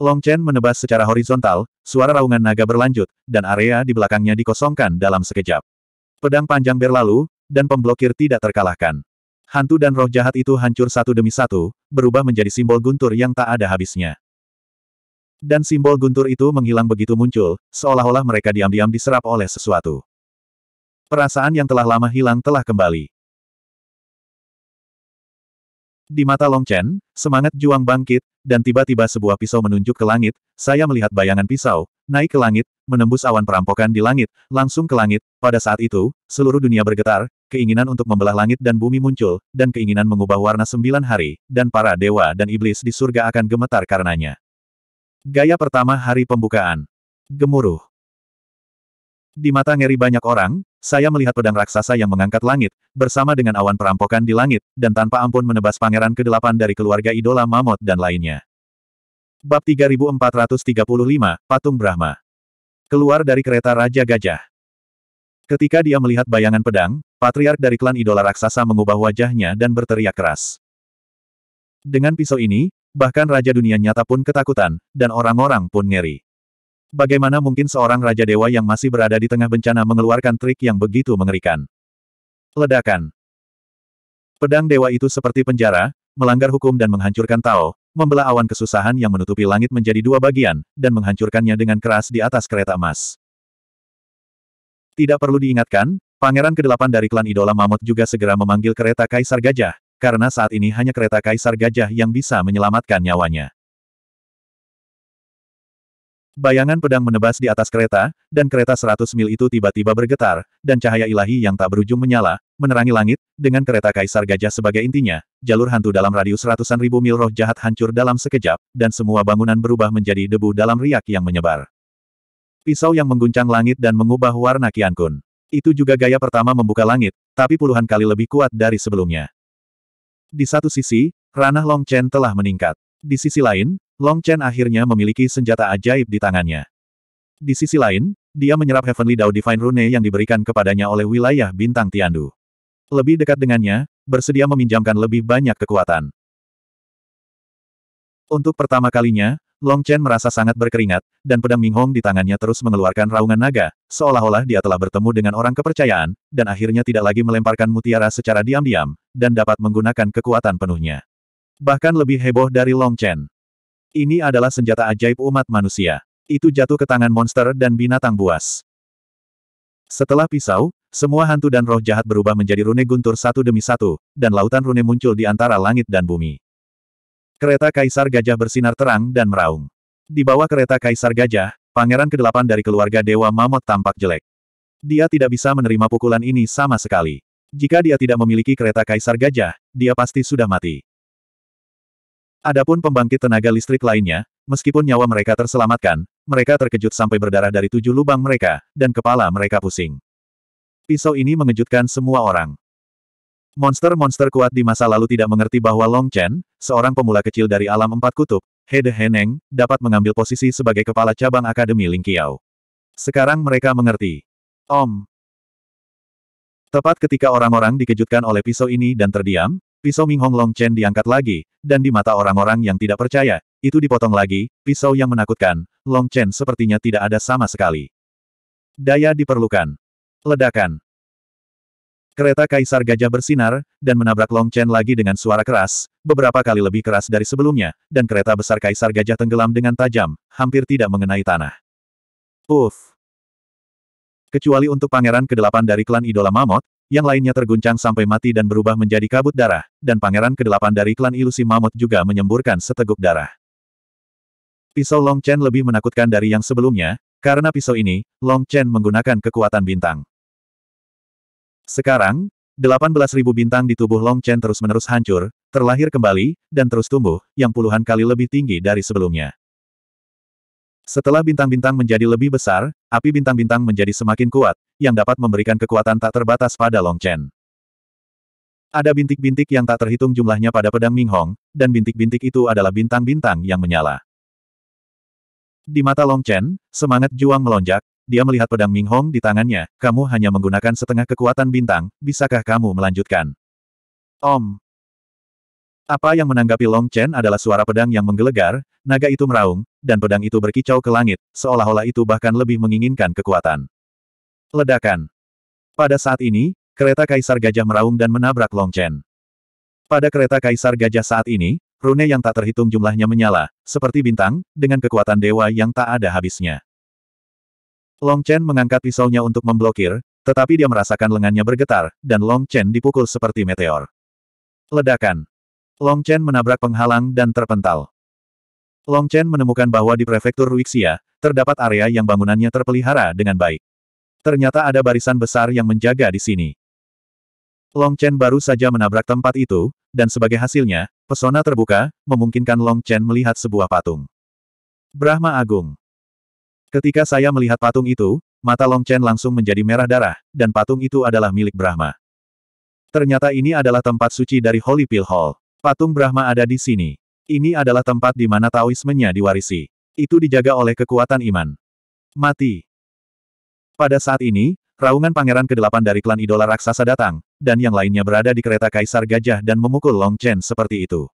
Long Chen menebas secara horizontal, suara raungan naga berlanjut, dan area di belakangnya dikosongkan dalam sekejap. Pedang panjang berlalu, dan pemblokir tidak terkalahkan. Hantu dan roh jahat itu hancur satu demi satu, berubah menjadi simbol guntur yang tak ada habisnya. Dan simbol guntur itu menghilang begitu muncul, seolah-olah mereka diam-diam diserap oleh sesuatu. Perasaan yang telah lama hilang telah kembali. Di mata Long Chen, semangat juang bangkit, dan tiba-tiba sebuah pisau menunjuk ke langit, saya melihat bayangan pisau, naik ke langit, menembus awan perampokan di langit, langsung ke langit, pada saat itu, seluruh dunia bergetar, keinginan untuk membelah langit dan bumi muncul, dan keinginan mengubah warna sembilan hari, dan para dewa dan iblis di surga akan gemetar karenanya. Gaya pertama hari pembukaan. Gemuruh. Di mata ngeri banyak orang, saya melihat pedang raksasa yang mengangkat langit, bersama dengan awan perampokan di langit, dan tanpa ampun menebas pangeran ke-8 dari keluarga idola Mamot dan lainnya. Bab 3435, Patung Brahma Keluar dari kereta Raja Gajah Ketika dia melihat bayangan pedang, patriark dari klan idola raksasa mengubah wajahnya dan berteriak keras. Dengan pisau ini, bahkan Raja Dunia nyata pun ketakutan, dan orang-orang pun ngeri. Bagaimana mungkin seorang Raja Dewa yang masih berada di tengah bencana mengeluarkan trik yang begitu mengerikan? Ledakan. Pedang dewa itu seperti penjara, melanggar hukum dan menghancurkan Tao, membelah awan kesusahan yang menutupi langit menjadi dua bagian, dan menghancurkannya dengan keras di atas kereta emas. Tidak perlu diingatkan, pangeran kedelapan dari klan idola Mamut juga segera memanggil kereta Kaisar Gajah, karena saat ini hanya kereta Kaisar Gajah yang bisa menyelamatkan nyawanya. Bayangan pedang menebas di atas kereta, dan kereta seratus mil itu tiba-tiba bergetar, dan cahaya ilahi yang tak berujung menyala, menerangi langit, dengan kereta kaisar gajah sebagai intinya, jalur hantu dalam radius ratusan ribu mil roh jahat hancur dalam sekejap, dan semua bangunan berubah menjadi debu dalam riak yang menyebar. Pisau yang mengguncang langit dan mengubah warna Kun, Itu juga gaya pertama membuka langit, tapi puluhan kali lebih kuat dari sebelumnya. Di satu sisi, ranah Long Chen telah meningkat. Di sisi lain, Long Chen akhirnya memiliki senjata ajaib di tangannya. Di sisi lain, dia menyerap Heavenly Dao Divine Rune yang diberikan kepadanya oleh wilayah bintang Tiandu. Lebih dekat dengannya, bersedia meminjamkan lebih banyak kekuatan. Untuk pertama kalinya, Long Chen merasa sangat berkeringat, dan pedang Ming Hong di tangannya terus mengeluarkan raungan naga, seolah-olah dia telah bertemu dengan orang kepercayaan, dan akhirnya tidak lagi melemparkan mutiara secara diam-diam, dan dapat menggunakan kekuatan penuhnya. Bahkan lebih heboh dari Long Chen. Ini adalah senjata ajaib umat manusia. Itu jatuh ke tangan monster dan binatang buas. Setelah pisau, semua hantu dan roh jahat berubah menjadi rune guntur satu demi satu, dan lautan rune muncul di antara langit dan bumi. Kereta Kaisar Gajah bersinar terang dan meraung. Di bawah kereta Kaisar Gajah, pangeran kedelapan dari keluarga Dewa Mamot tampak jelek. Dia tidak bisa menerima pukulan ini sama sekali. Jika dia tidak memiliki kereta Kaisar Gajah, dia pasti sudah mati. Adapun pembangkit tenaga listrik lainnya, meskipun nyawa mereka terselamatkan, mereka terkejut sampai berdarah dari tujuh lubang mereka, dan kepala mereka pusing. Pisau ini mengejutkan semua orang. Monster-monster kuat di masa lalu tidak mengerti bahwa Long Chen, seorang pemula kecil dari alam empat kutub, He De Heneng, dapat mengambil posisi sebagai kepala cabang Akademi Ling Qiao. Sekarang mereka mengerti. Om. Tepat ketika orang-orang dikejutkan oleh pisau ini dan terdiam, Pisau Ming Hong Long Chen diangkat lagi, dan di mata orang-orang yang tidak percaya, itu dipotong lagi, pisau yang menakutkan, Long Chen sepertinya tidak ada sama sekali. Daya diperlukan. Ledakan. Kereta Kaisar Gajah bersinar, dan menabrak Long Chen lagi dengan suara keras, beberapa kali lebih keras dari sebelumnya, dan kereta besar Kaisar Gajah tenggelam dengan tajam, hampir tidak mengenai tanah. Uff! Kecuali untuk pangeran ke-8 dari klan idola Mamot, yang lainnya terguncang sampai mati dan berubah menjadi kabut darah, dan pangeran ke-8 dari klan ilusi Mamot juga menyemburkan seteguk darah. Pisau Long Chen lebih menakutkan dari yang sebelumnya, karena pisau ini, Long Chen menggunakan kekuatan bintang. Sekarang, 18.000 bintang di tubuh Long Chen terus-menerus hancur, terlahir kembali, dan terus tumbuh, yang puluhan kali lebih tinggi dari sebelumnya. Setelah bintang-bintang menjadi lebih besar, api bintang-bintang menjadi semakin kuat, yang dapat memberikan kekuatan tak terbatas pada Long Chen. Ada bintik-bintik yang tak terhitung jumlahnya pada pedang Ming Hong, dan bintik-bintik itu adalah bintang-bintang yang menyala. Di mata Long Chen, semangat juang melonjak, dia melihat pedang Ming Hong di tangannya, kamu hanya menggunakan setengah kekuatan bintang, bisakah kamu melanjutkan? Om. Apa yang menanggapi Long Chen adalah suara pedang yang menggelegar, naga itu meraung, dan pedang itu berkicau ke langit, seolah-olah itu bahkan lebih menginginkan kekuatan. Ledakan. Pada saat ini, kereta Kaisar Gajah meraung dan menabrak Long Chen. Pada kereta Kaisar Gajah saat ini, rune yang tak terhitung jumlahnya menyala, seperti bintang, dengan kekuatan dewa yang tak ada habisnya. Long Chen mengangkat pisaunya untuk memblokir, tetapi dia merasakan lengannya bergetar, dan Long Chen dipukul seperti meteor. Ledakan. Long Chen menabrak penghalang dan terpental. Long Chen menemukan bahwa di prefektur Ruixia, terdapat area yang bangunannya terpelihara dengan baik. Ternyata ada barisan besar yang menjaga di sini. Long Chen baru saja menabrak tempat itu, dan sebagai hasilnya, pesona terbuka, memungkinkan Long Chen melihat sebuah patung. Brahma Agung. Ketika saya melihat patung itu, mata Long Chen langsung menjadi merah darah, dan patung itu adalah milik Brahma. Ternyata ini adalah tempat suci dari Holy Pill Hall. Patung Brahma ada di sini. Ini adalah tempat di mana Taoismenya diwarisi. Itu dijaga oleh kekuatan iman. Mati. Pada saat ini, raungan pangeran ke-8 dari klan idola raksasa datang, dan yang lainnya berada di kereta Kaisar Gajah dan memukul Long Chen seperti itu.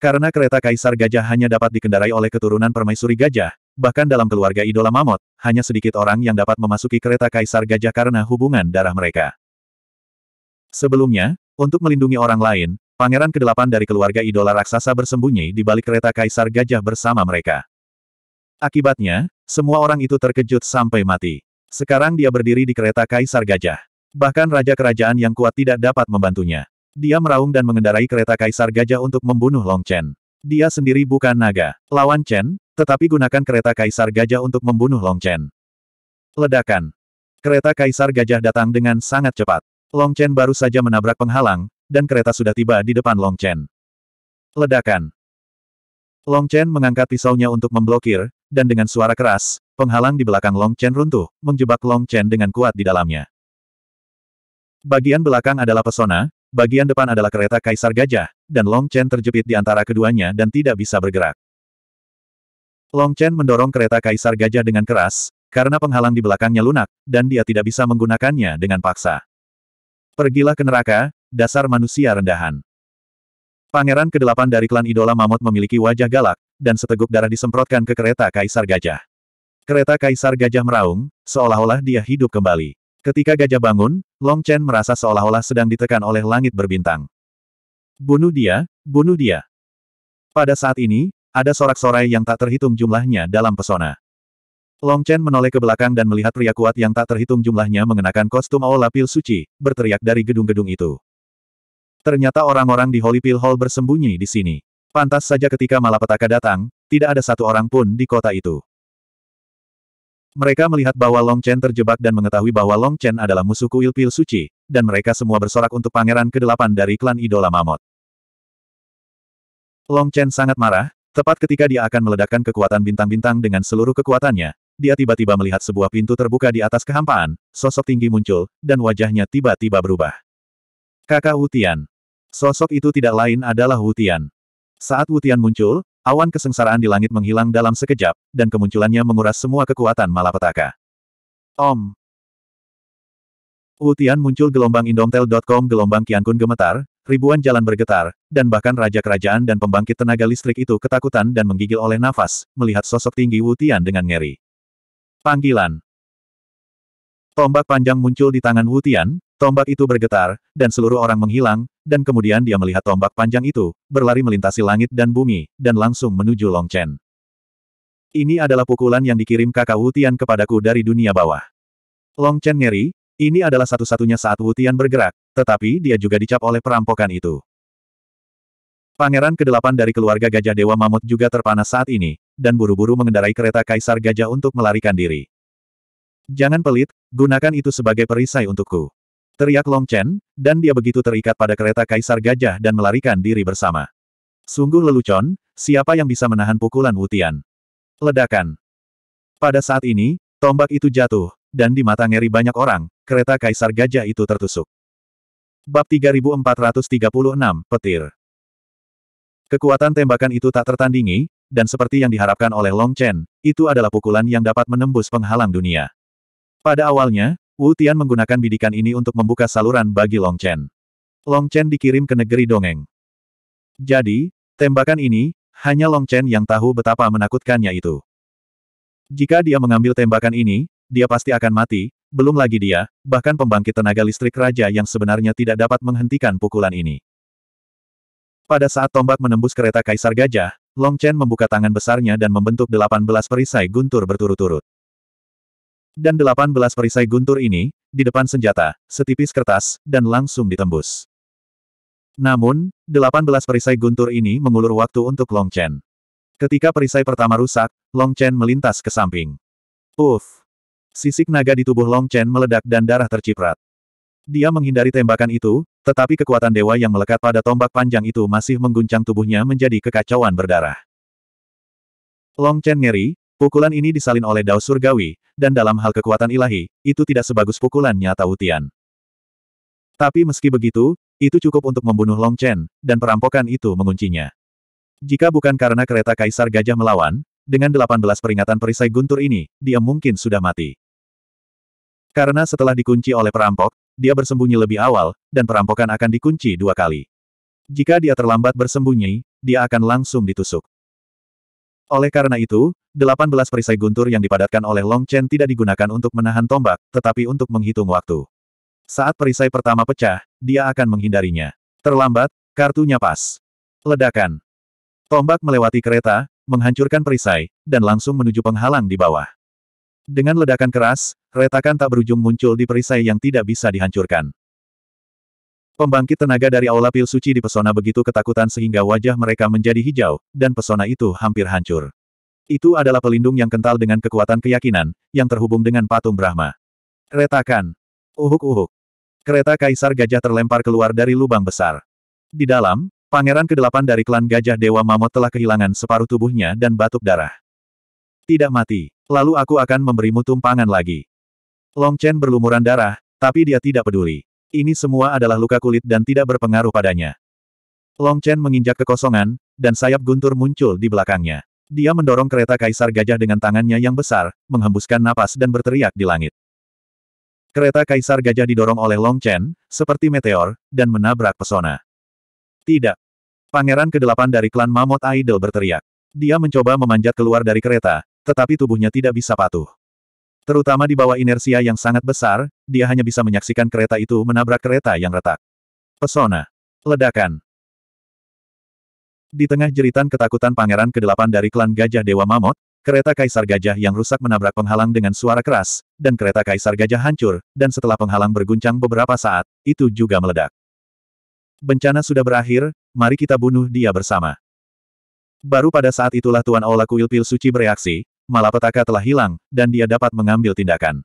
Karena kereta Kaisar Gajah hanya dapat dikendarai oleh keturunan permaisuri gajah, bahkan dalam keluarga idola Mamot, hanya sedikit orang yang dapat memasuki kereta Kaisar Gajah karena hubungan darah mereka. Sebelumnya, untuk melindungi orang lain, Pangeran ke kedelapan dari keluarga idola raksasa bersembunyi di balik kereta kaisar gajah bersama mereka. Akibatnya, semua orang itu terkejut sampai mati. Sekarang dia berdiri di kereta kaisar gajah. Bahkan raja kerajaan yang kuat tidak dapat membantunya. Dia meraung dan mengendarai kereta kaisar gajah untuk membunuh Long Chen. Dia sendiri bukan naga, lawan Chen, tetapi gunakan kereta kaisar gajah untuk membunuh Long Chen. Ledakan. Kereta kaisar gajah datang dengan sangat cepat. Long Chen baru saja menabrak penghalang, dan kereta sudah tiba di depan Long Chen. Ledakan. Long Chen mengangkat pisaunya untuk memblokir, dan dengan suara keras, penghalang di belakang Long Chen runtuh, menjebak Long Chen dengan kuat di dalamnya. Bagian belakang adalah pesona, bagian depan adalah kereta Kaisar Gajah, dan Long Chen terjepit di antara keduanya dan tidak bisa bergerak. Long Chen mendorong kereta Kaisar Gajah dengan keras, karena penghalang di belakangnya lunak, dan dia tidak bisa menggunakannya dengan paksa. Pergilah ke neraka, dasar manusia rendahan. Pangeran kedelapan dari klan idola Mamut memiliki wajah galak, dan seteguk darah disemprotkan ke kereta Kaisar Gajah. Kereta Kaisar Gajah meraung, seolah-olah dia hidup kembali. Ketika gajah bangun, Long Chen merasa seolah-olah sedang ditekan oleh langit berbintang. Bunuh dia, bunuh dia. Pada saat ini, ada sorak-sorai yang tak terhitung jumlahnya dalam pesona. Long Chen menoleh ke belakang dan melihat pria kuat yang tak terhitung jumlahnya mengenakan kostum aula pil suci, berteriak dari gedung-gedung itu. Ternyata orang-orang di Holy Pill Hall bersembunyi di sini. Pantas saja ketika malapetaka datang, tidak ada satu orang pun di kota itu. Mereka melihat bahwa Long Chen terjebak dan mengetahui bahwa Long Chen adalah musuh kuil pil suci, dan mereka semua bersorak untuk pangeran ke-8 dari klan idola Mamot. Long Chen sangat marah, tepat ketika dia akan meledakkan kekuatan bintang-bintang dengan seluruh kekuatannya, dia tiba-tiba melihat sebuah pintu terbuka di atas kehampaan, sosok tinggi muncul, dan wajahnya tiba-tiba berubah. Kakak Utian. Sosok itu tidak lain adalah Wutian. Saat Wutian muncul, awan kesengsaraan di langit menghilang dalam sekejap, dan kemunculannya menguras semua kekuatan malapetaka. Om. Wutian muncul gelombang indomtel.com gelombang Kiankun gemetar, ribuan jalan bergetar, dan bahkan raja kerajaan dan pembangkit tenaga listrik itu ketakutan dan menggigil oleh nafas, melihat sosok tinggi Wutian dengan ngeri. Panggilan. Tombak panjang muncul di tangan Wu Tian, tombak itu bergetar, dan seluruh orang menghilang, dan kemudian dia melihat tombak panjang itu, berlari melintasi langit dan bumi, dan langsung menuju Long Chen. Ini adalah pukulan yang dikirim kakak Wu Tian kepadaku dari dunia bawah. Long Chen ngeri, ini adalah satu-satunya saat Wu Tian bergerak, tetapi dia juga dicap oleh perampokan itu. Pangeran kedelapan dari keluarga Gajah Dewa Mamut juga terpanas saat ini, dan buru-buru mengendarai kereta Kaisar Gajah untuk melarikan diri. Jangan pelit, gunakan itu sebagai perisai untukku. Teriak Long Chen, dan dia begitu terikat pada kereta Kaisar Gajah dan melarikan diri bersama. Sungguh lelucon, siapa yang bisa menahan pukulan Wutian? Ledakan. Pada saat ini, tombak itu jatuh, dan di mata ngeri banyak orang, kereta Kaisar Gajah itu tertusuk. Bab 3436, Petir Kekuatan tembakan itu tak tertandingi, dan seperti yang diharapkan oleh Long Chen, itu adalah pukulan yang dapat menembus penghalang dunia. Pada awalnya, Wu Tian menggunakan bidikan ini untuk membuka saluran bagi Long Chen. Long Chen dikirim ke negeri dongeng. Jadi, tembakan ini, hanya Long Chen yang tahu betapa menakutkannya itu. Jika dia mengambil tembakan ini, dia pasti akan mati, belum lagi dia, bahkan pembangkit tenaga listrik raja yang sebenarnya tidak dapat menghentikan pukulan ini. Pada saat tombak menembus kereta Kaisar Gajah, Long Chen membuka tangan besarnya dan membentuk 18 perisai guntur berturut-turut. Dan delapan belas perisai guntur ini, di depan senjata, setipis kertas, dan langsung ditembus. Namun, delapan belas perisai guntur ini mengulur waktu untuk Long Chen. Ketika perisai pertama rusak, Long Chen melintas ke samping. Uff! Sisik naga di tubuh Long Chen meledak dan darah terciprat. Dia menghindari tembakan itu, tetapi kekuatan dewa yang melekat pada tombak panjang itu masih mengguncang tubuhnya menjadi kekacauan berdarah. Long Chen ngeri, Pukulan ini disalin oleh Dao Surgawi, dan dalam hal kekuatan ilahi, itu tidak sebagus pukulan nyata Utian. Tapi meski begitu, itu cukup untuk membunuh Long Chen, dan perampokan itu menguncinya. Jika bukan karena kereta Kaisar Gajah melawan, dengan 18 peringatan perisai guntur ini, dia mungkin sudah mati. Karena setelah dikunci oleh perampok, dia bersembunyi lebih awal, dan perampokan akan dikunci dua kali. Jika dia terlambat bersembunyi, dia akan langsung ditusuk. Oleh karena itu, 18 perisai guntur yang dipadatkan oleh Long Chen tidak digunakan untuk menahan tombak, tetapi untuk menghitung waktu. Saat perisai pertama pecah, dia akan menghindarinya. Terlambat, kartunya pas. Ledakan. Tombak melewati kereta, menghancurkan perisai, dan langsung menuju penghalang di bawah. Dengan ledakan keras, retakan tak berujung muncul di perisai yang tidak bisa dihancurkan. Pembangkit tenaga dari Aula Pil Suci dipesona begitu ketakutan sehingga wajah mereka menjadi hijau, dan pesona itu hampir hancur. Itu adalah pelindung yang kental dengan kekuatan keyakinan, yang terhubung dengan patung Brahma. Retakan. Uhuk-uhuk. Kereta Kaisar Gajah terlempar keluar dari lubang besar. Di dalam, pangeran kedelapan dari klan Gajah Dewa Mamot telah kehilangan separuh tubuhnya dan batuk darah. Tidak mati. Lalu aku akan memberimu tumpangan lagi. Long Chen berlumuran darah, tapi dia tidak peduli. Ini semua adalah luka kulit dan tidak berpengaruh padanya. Long Chen menginjak kekosongan, dan sayap guntur muncul di belakangnya. Dia mendorong kereta Kaisar Gajah dengan tangannya yang besar, menghembuskan napas dan berteriak di langit. Kereta Kaisar Gajah didorong oleh Long Chen, seperti meteor, dan menabrak pesona. Tidak. Pangeran Kedelapan dari klan Mammoth Idol berteriak. Dia mencoba memanjat keluar dari kereta, tetapi tubuhnya tidak bisa patuh. Terutama di bawah inersia yang sangat besar, dia hanya bisa menyaksikan kereta itu menabrak kereta yang retak. Pesona. Ledakan. Di tengah jeritan ketakutan pangeran ke-8 dari klan Gajah Dewa Mamot, kereta Kaisar Gajah yang rusak menabrak penghalang dengan suara keras, dan kereta Kaisar Gajah hancur, dan setelah penghalang berguncang beberapa saat, itu juga meledak. Bencana sudah berakhir, mari kita bunuh dia bersama. Baru pada saat itulah Tuan Aula Kuil Pil Suci bereaksi, malapetaka telah hilang, dan dia dapat mengambil tindakan.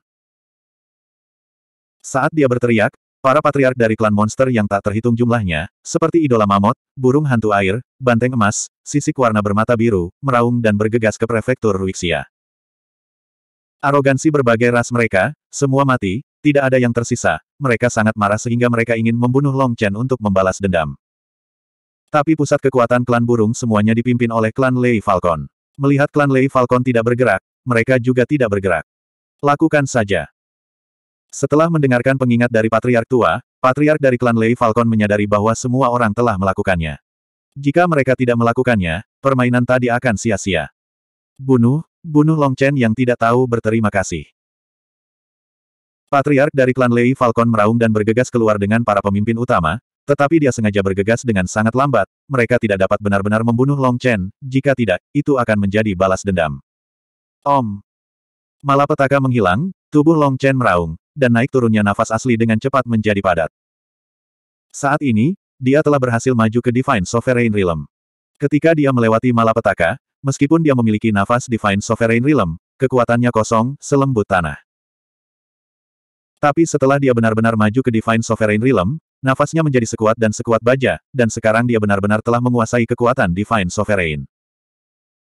Saat dia berteriak, para patriark dari klan monster yang tak terhitung jumlahnya, seperti idola mamot, burung hantu air, banteng emas, sisik warna bermata biru, meraung dan bergegas ke prefektur Ruixia. Arogansi berbagai ras mereka, semua mati, tidak ada yang tersisa, mereka sangat marah sehingga mereka ingin membunuh Long Chen untuk membalas dendam. Tapi pusat kekuatan klan burung semuanya dipimpin oleh klan Lei Falcon. Melihat klan Lei Falcon tidak bergerak, mereka juga tidak bergerak. Lakukan saja. Setelah mendengarkan pengingat dari Patriark Tua, Patriark dari klan Lei Falcon menyadari bahwa semua orang telah melakukannya. Jika mereka tidak melakukannya, permainan tadi akan sia-sia. Bunuh, bunuh Long Chen yang tidak tahu berterima kasih. Patriark dari klan Lei Falcon meraung dan bergegas keluar dengan para pemimpin utama, tetapi dia sengaja bergegas dengan sangat lambat, mereka tidak dapat benar-benar membunuh Long Chen, jika tidak, itu akan menjadi balas dendam. Om! Malapetaka menghilang, tubuh Long Chen meraung, dan naik turunnya nafas asli dengan cepat menjadi padat. Saat ini, dia telah berhasil maju ke Divine Sovereign Realm. Ketika dia melewati malapetaka, meskipun dia memiliki nafas Divine Sovereign Realm, kekuatannya kosong, selembut tanah. Tapi setelah dia benar-benar maju ke Divine Sovereign Realm, Nafasnya menjadi sekuat dan sekuat baja, dan sekarang dia benar-benar telah menguasai kekuatan Divine Sovereign.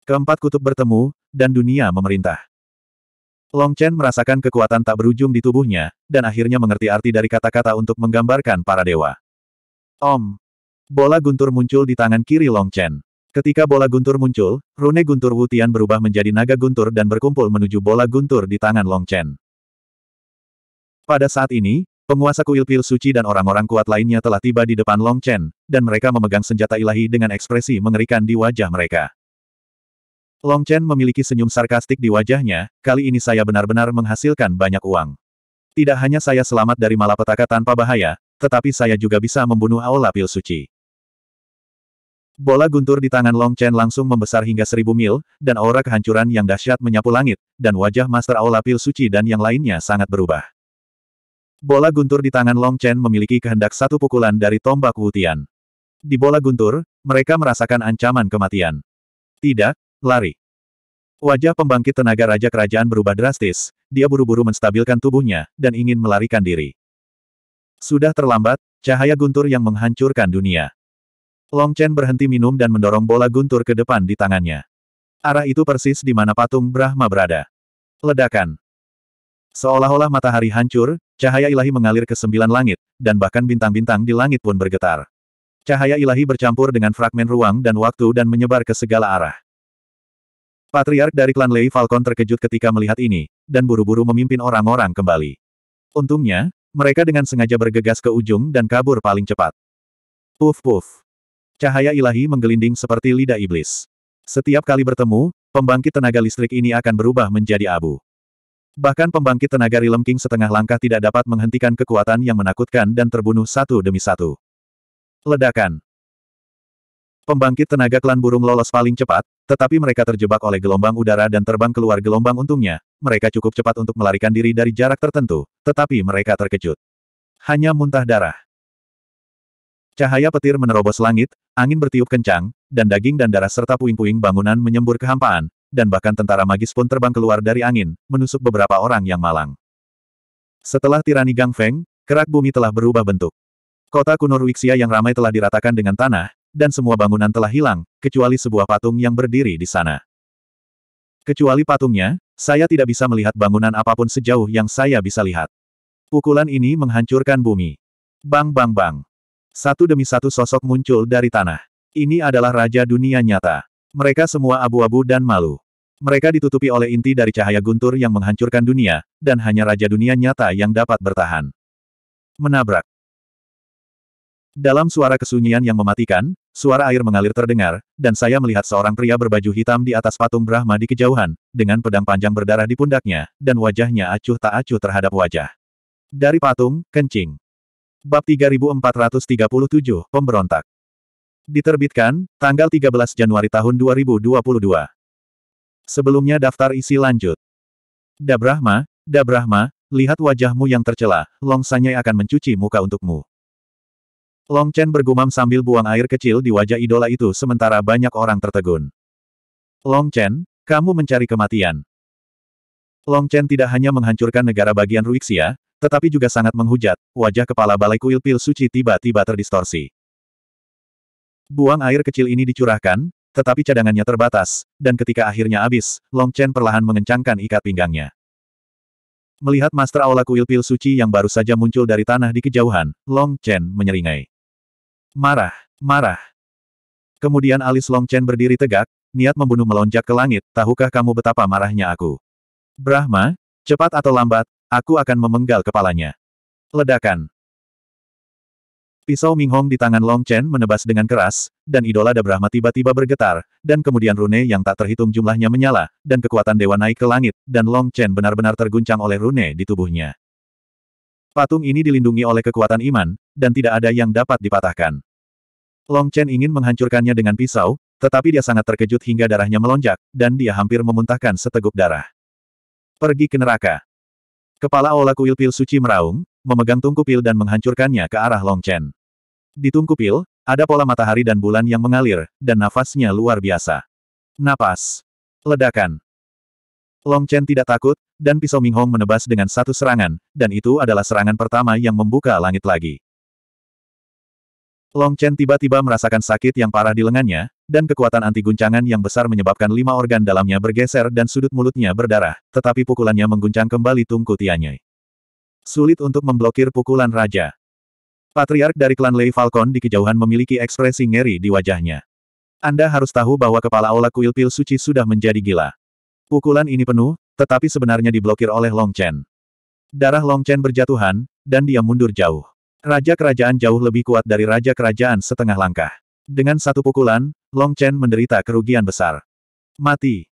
Keempat kutub bertemu, dan dunia memerintah. Long Chen merasakan kekuatan tak berujung di tubuhnya, dan akhirnya mengerti arti dari kata-kata untuk menggambarkan para dewa. Om. Bola guntur muncul di tangan kiri Long Chen. Ketika bola guntur muncul, rune guntur Wutian berubah menjadi naga guntur dan berkumpul menuju bola guntur di tangan Long Chen. Pada saat ini, Penguasa kuil pil suci dan orang-orang kuat lainnya telah tiba di depan Long Chen, dan mereka memegang senjata ilahi dengan ekspresi mengerikan di wajah mereka. Long Chen memiliki senyum sarkastik di wajahnya, kali ini saya benar-benar menghasilkan banyak uang. Tidak hanya saya selamat dari malapetaka tanpa bahaya, tetapi saya juga bisa membunuh Aula Pil Suci. Bola guntur di tangan Long Chen langsung membesar hingga seribu mil, dan aura kehancuran yang dahsyat menyapu langit, dan wajah Master Aula Pil Suci dan yang lainnya sangat berubah. Bola guntur di tangan Long Chen memiliki kehendak satu pukulan dari tombak Wutian. Di bola guntur, mereka merasakan ancaman kematian. Tidak, lari. Wajah pembangkit tenaga Raja Kerajaan berubah drastis, dia buru-buru menstabilkan tubuhnya, dan ingin melarikan diri. Sudah terlambat, cahaya guntur yang menghancurkan dunia. Long Chen berhenti minum dan mendorong bola guntur ke depan di tangannya. Arah itu persis di mana patung Brahma berada. Ledakan. Seolah-olah matahari hancur, cahaya ilahi mengalir ke sembilan langit, dan bahkan bintang-bintang di langit pun bergetar. Cahaya ilahi bercampur dengan fragmen ruang dan waktu dan menyebar ke segala arah. Patriark dari klan Lei Falcon terkejut ketika melihat ini, dan buru-buru memimpin orang-orang kembali. Untungnya, mereka dengan sengaja bergegas ke ujung dan kabur paling cepat. Puf-puf. Cahaya ilahi menggelinding seperti lidah iblis. Setiap kali bertemu, pembangkit tenaga listrik ini akan berubah menjadi abu. Bahkan pembangkit tenaga Rilem King setengah langkah tidak dapat menghentikan kekuatan yang menakutkan dan terbunuh satu demi satu. Ledakan. Pembangkit tenaga klan burung lolos paling cepat, tetapi mereka terjebak oleh gelombang udara dan terbang keluar gelombang untungnya, mereka cukup cepat untuk melarikan diri dari jarak tertentu, tetapi mereka terkejut. Hanya muntah darah. Cahaya petir menerobos langit, angin bertiup kencang, dan daging dan darah serta puing-puing bangunan menyembur kehampaan, dan bahkan tentara magis pun terbang keluar dari angin, menusuk beberapa orang yang malang. Setelah tirani Gang Feng, kerak bumi telah berubah bentuk. Kota kuno Ruixia yang ramai telah diratakan dengan tanah, dan semua bangunan telah hilang, kecuali sebuah patung yang berdiri di sana. Kecuali patungnya, saya tidak bisa melihat bangunan apapun sejauh yang saya bisa lihat. Pukulan ini menghancurkan bumi. Bang bang bang. Satu demi satu sosok muncul dari tanah. Ini adalah Raja Dunia Nyata. Mereka semua abu-abu dan malu. Mereka ditutupi oleh inti dari cahaya guntur yang menghancurkan dunia, dan hanya raja dunia nyata yang dapat bertahan. Menabrak. Dalam suara kesunyian yang mematikan, suara air mengalir terdengar, dan saya melihat seorang pria berbaju hitam di atas patung Brahma di kejauhan, dengan pedang panjang berdarah di pundaknya, dan wajahnya acuh tak acuh terhadap wajah. Dari patung, kencing. Bab 3437, Pemberontak. Diterbitkan, tanggal 13 Januari tahun 2022. Sebelumnya daftar isi lanjut. Dabrahma, Dabrahma, lihat wajahmu yang tercela, Long Sanyai akan mencuci muka untukmu. Long Chen bergumam sambil buang air kecil di wajah idola itu sementara banyak orang tertegun. Long Chen, kamu mencari kematian. Long Chen tidak hanya menghancurkan negara bagian Ruixia, tetapi juga sangat menghujat, wajah kepala balai kuil pil suci tiba-tiba terdistorsi. Buang air kecil ini dicurahkan, tetapi cadangannya terbatas, dan ketika akhirnya habis, Long Chen perlahan mengencangkan ikat pinggangnya. Melihat Master Aula Kuil Pil Suci yang baru saja muncul dari tanah di kejauhan, Long Chen menyeringai. Marah, marah. Kemudian alis Long Chen berdiri tegak, niat membunuh melonjak ke langit, tahukah kamu betapa marahnya aku? Brahma, cepat atau lambat, aku akan memenggal kepalanya. Ledakan. Pisau Ming Hong di tangan Long Chen menebas dengan keras, dan idola da Brahma tiba-tiba bergetar, dan kemudian rune yang tak terhitung jumlahnya menyala, dan kekuatan dewa naik ke langit, dan Long Chen benar-benar terguncang oleh rune di tubuhnya. Patung ini dilindungi oleh kekuatan iman, dan tidak ada yang dapat dipatahkan. Long Chen ingin menghancurkannya dengan pisau, tetapi dia sangat terkejut hingga darahnya melonjak, dan dia hampir memuntahkan seteguk darah. Pergi ke neraka. Kepala Ola Kuil Pil Suci meraung, memegang tungku pil dan menghancurkannya ke arah Long Chen. Di tungku pil ada pola matahari dan bulan yang mengalir, dan nafasnya luar biasa. Napas. Ledakan. Long Chen tidak takut, dan Pisau Hong menebas dengan satu serangan, dan itu adalah serangan pertama yang membuka langit lagi. Long Chen tiba-tiba merasakan sakit yang parah di lengannya, dan kekuatan anti guncangan yang besar menyebabkan lima organ dalamnya bergeser dan sudut mulutnya berdarah, tetapi pukulannya mengguncang kembali tungku Tianyi. Sulit untuk memblokir pukulan raja. Patriark dari klan Lei Falcon di kejauhan memiliki ekspresi ngeri di wajahnya. Anda harus tahu bahwa kepala aula kuil pil suci sudah menjadi gila. Pukulan ini penuh, tetapi sebenarnya diblokir oleh Long Chen. Darah Long Chen berjatuhan, dan dia mundur jauh. Raja kerajaan jauh lebih kuat dari raja kerajaan setengah langkah. Dengan satu pukulan, Long Chen menderita kerugian besar. Mati.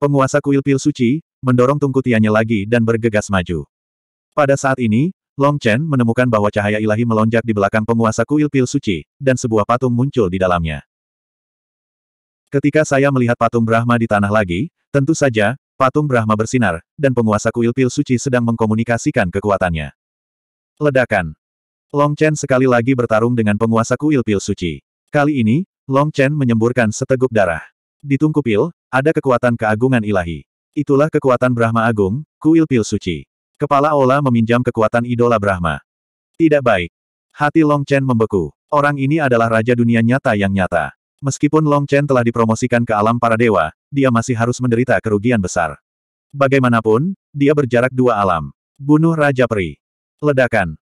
Penguasa kuil pil suci, mendorong tungku tiannya lagi dan bergegas maju. Pada saat ini, Long Chen menemukan bahwa cahaya ilahi melonjak di belakang penguasa kuil pil suci, dan sebuah patung muncul di dalamnya. Ketika saya melihat patung Brahma di tanah lagi, tentu saja, patung Brahma bersinar, dan penguasa kuil pil suci sedang mengkomunikasikan kekuatannya. Ledakan. Long Chen sekali lagi bertarung dengan penguasa kuil pil suci. Kali ini, Long Chen menyemburkan seteguk darah. Di tungku pil, ada kekuatan keagungan ilahi. Itulah kekuatan Brahma Agung, kuil pil suci. Kepala Ola meminjam kekuatan idola Brahma. Tidak baik. Hati Long Chen membeku. Orang ini adalah raja dunia nyata yang nyata. Meskipun Long Chen telah dipromosikan ke alam para dewa, dia masih harus menderita kerugian besar. Bagaimanapun, dia berjarak dua alam. Bunuh Raja Peri. Ledakan.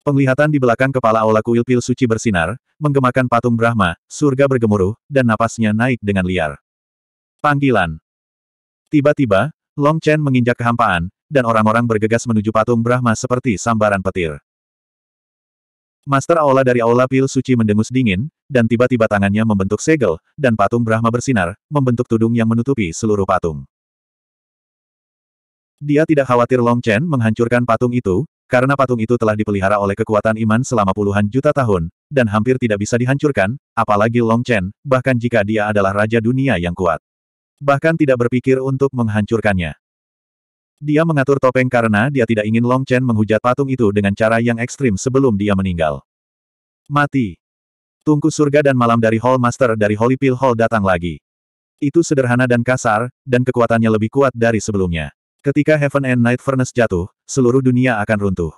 Penglihatan di belakang kepala Ola Kuil Pil Suci bersinar, menggemakan patung Brahma, surga bergemuruh, dan napasnya naik dengan liar. Panggilan. Tiba-tiba, Long Chen menginjak kehampaan, dan orang-orang bergegas menuju patung Brahma seperti sambaran petir. Master Aula dari Aula Pil Suci mendengus dingin, dan tiba-tiba tangannya membentuk segel, dan patung Brahma bersinar, membentuk tudung yang menutupi seluruh patung. Dia tidak khawatir Long Chen menghancurkan patung itu, karena patung itu telah dipelihara oleh kekuatan iman selama puluhan juta tahun, dan hampir tidak bisa dihancurkan, apalagi Long Chen, bahkan jika dia adalah Raja Dunia yang kuat. Bahkan tidak berpikir untuk menghancurkannya. Dia mengatur topeng karena dia tidak ingin Long Chen menghujat patung itu dengan cara yang ekstrim sebelum dia meninggal. Mati. Tungku surga dan malam dari Hall Master dari Holy Pill Hall datang lagi. Itu sederhana dan kasar, dan kekuatannya lebih kuat dari sebelumnya. Ketika Heaven and Night Furnace jatuh, seluruh dunia akan runtuh.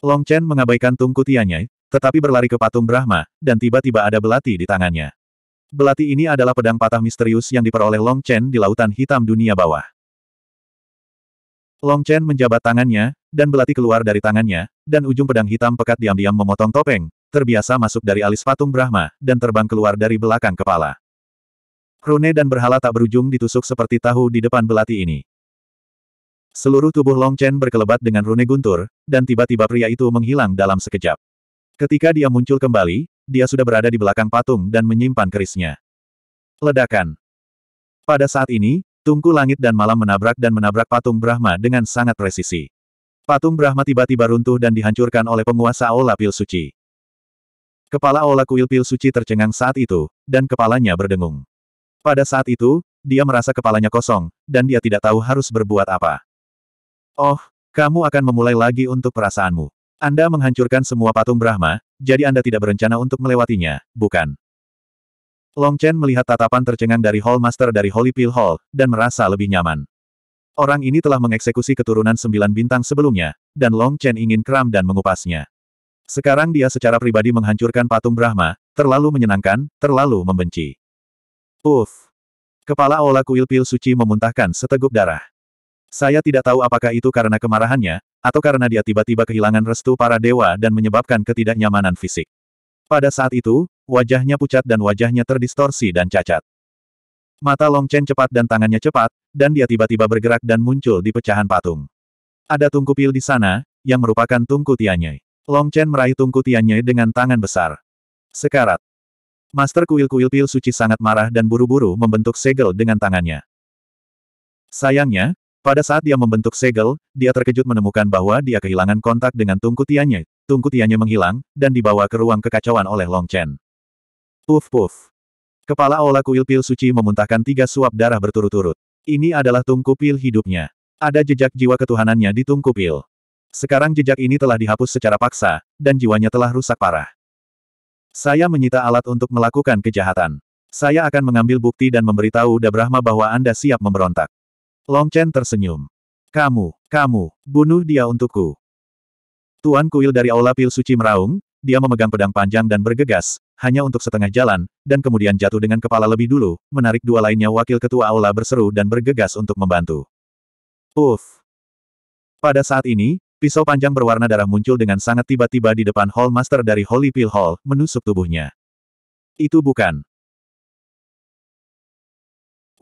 Long Chen mengabaikan tungku tiannya, tetapi berlari ke patung Brahma, dan tiba-tiba ada belati di tangannya. Belati ini adalah pedang patah misterius yang diperoleh Long Chen di Lautan Hitam Dunia Bawah. Long Chen menjabat tangannya, dan belati keluar dari tangannya, dan ujung pedang hitam pekat diam-diam memotong topeng, terbiasa masuk dari alis patung Brahma, dan terbang keluar dari belakang kepala. Rune dan berhala tak berujung ditusuk seperti tahu di depan belati ini. Seluruh tubuh Long Chen berkelebat dengan rune guntur, dan tiba-tiba pria itu menghilang dalam sekejap. Ketika dia muncul kembali, dia sudah berada di belakang patung dan menyimpan kerisnya. Ledakan. Pada saat ini, Tungku langit dan malam menabrak dan menabrak patung Brahma dengan sangat presisi. Patung Brahma tiba-tiba runtuh dan dihancurkan oleh penguasa Aula Pil Suci. Kepala Aula Kuil Pil Suci tercengang saat itu, dan kepalanya berdengung. Pada saat itu, dia merasa kepalanya kosong, dan dia tidak tahu harus berbuat apa. Oh, kamu akan memulai lagi untuk perasaanmu. Anda menghancurkan semua patung Brahma, jadi Anda tidak berencana untuk melewatinya, bukan? Long Chen melihat tatapan tercengang dari Hall Master dari Holy Pill Hall, dan merasa lebih nyaman. Orang ini telah mengeksekusi keturunan sembilan bintang sebelumnya, dan Long Chen ingin kram dan mengupasnya. Sekarang dia secara pribadi menghancurkan patung Brahma, terlalu menyenangkan, terlalu membenci. Uff! Kepala Ola Kuil Pil Suci memuntahkan seteguk darah. Saya tidak tahu apakah itu karena kemarahannya, atau karena dia tiba-tiba kehilangan restu para dewa dan menyebabkan ketidaknyamanan fisik. Pada saat itu, Wajahnya pucat dan wajahnya terdistorsi dan cacat. Mata Long Chen cepat dan tangannya cepat, dan dia tiba-tiba bergerak dan muncul di pecahan patung. Ada tungku pil di sana, yang merupakan tungku Tianye. Long Chen meraih tungku Tianye dengan tangan besar. Sekarat. Master kuil-kuil pil suci sangat marah dan buru-buru membentuk segel dengan tangannya. Sayangnya, pada saat dia membentuk segel, dia terkejut menemukan bahwa dia kehilangan kontak dengan tungku Tianye. Tungku Tianye menghilang, dan dibawa ke ruang kekacauan oleh Long Chen. Puf puf. Kepala aula kuil pil suci memuntahkan tiga suap darah berturut-turut. Ini adalah tungku pil hidupnya. Ada jejak jiwa ketuhanannya di tungku pil. Sekarang jejak ini telah dihapus secara paksa, dan jiwanya telah rusak parah. Saya menyita alat untuk melakukan kejahatan. Saya akan mengambil bukti dan memberitahu Dabrahma bahwa Anda siap memberontak. Long Chen tersenyum. Kamu, kamu, bunuh dia untukku. Tuan kuil dari Aula Pil Suci meraung, dia memegang pedang panjang dan bergegas, hanya untuk setengah jalan, dan kemudian jatuh dengan kepala lebih dulu, menarik dua lainnya wakil ketua aula berseru dan bergegas untuk membantu. Uff! Pada saat ini, pisau panjang berwarna darah muncul dengan sangat tiba-tiba di depan Hall Master dari Holy Pill Hall, menusuk tubuhnya. Itu bukan.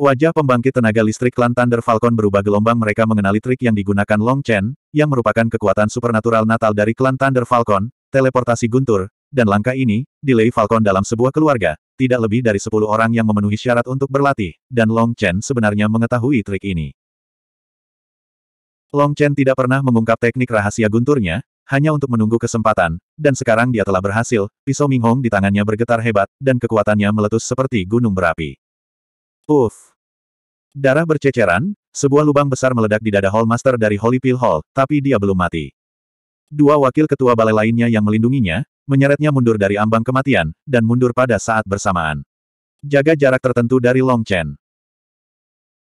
Wajah pembangkit tenaga listrik klan Thunder Falcon berubah gelombang mereka mengenali trik yang digunakan Long Chen, yang merupakan kekuatan supernatural natal dari klan Thunder Falcon, teleportasi guntur, dan langkah ini, delay Falcon dalam sebuah keluarga, tidak lebih dari sepuluh orang yang memenuhi syarat untuk berlatih, dan Long Chen sebenarnya mengetahui trik ini. Long Chen tidak pernah mengungkap teknik rahasia gunturnya, hanya untuk menunggu kesempatan, dan sekarang dia telah berhasil, pisau Hong di tangannya bergetar hebat, dan kekuatannya meletus seperti gunung berapi. Uff! Darah berceceran, sebuah lubang besar meledak di dada Hall Master dari Holy Pill Hall, tapi dia belum mati. Dua wakil ketua balai lainnya yang melindunginya, menyeretnya mundur dari ambang kematian, dan mundur pada saat bersamaan. Jaga jarak tertentu dari Long Chen.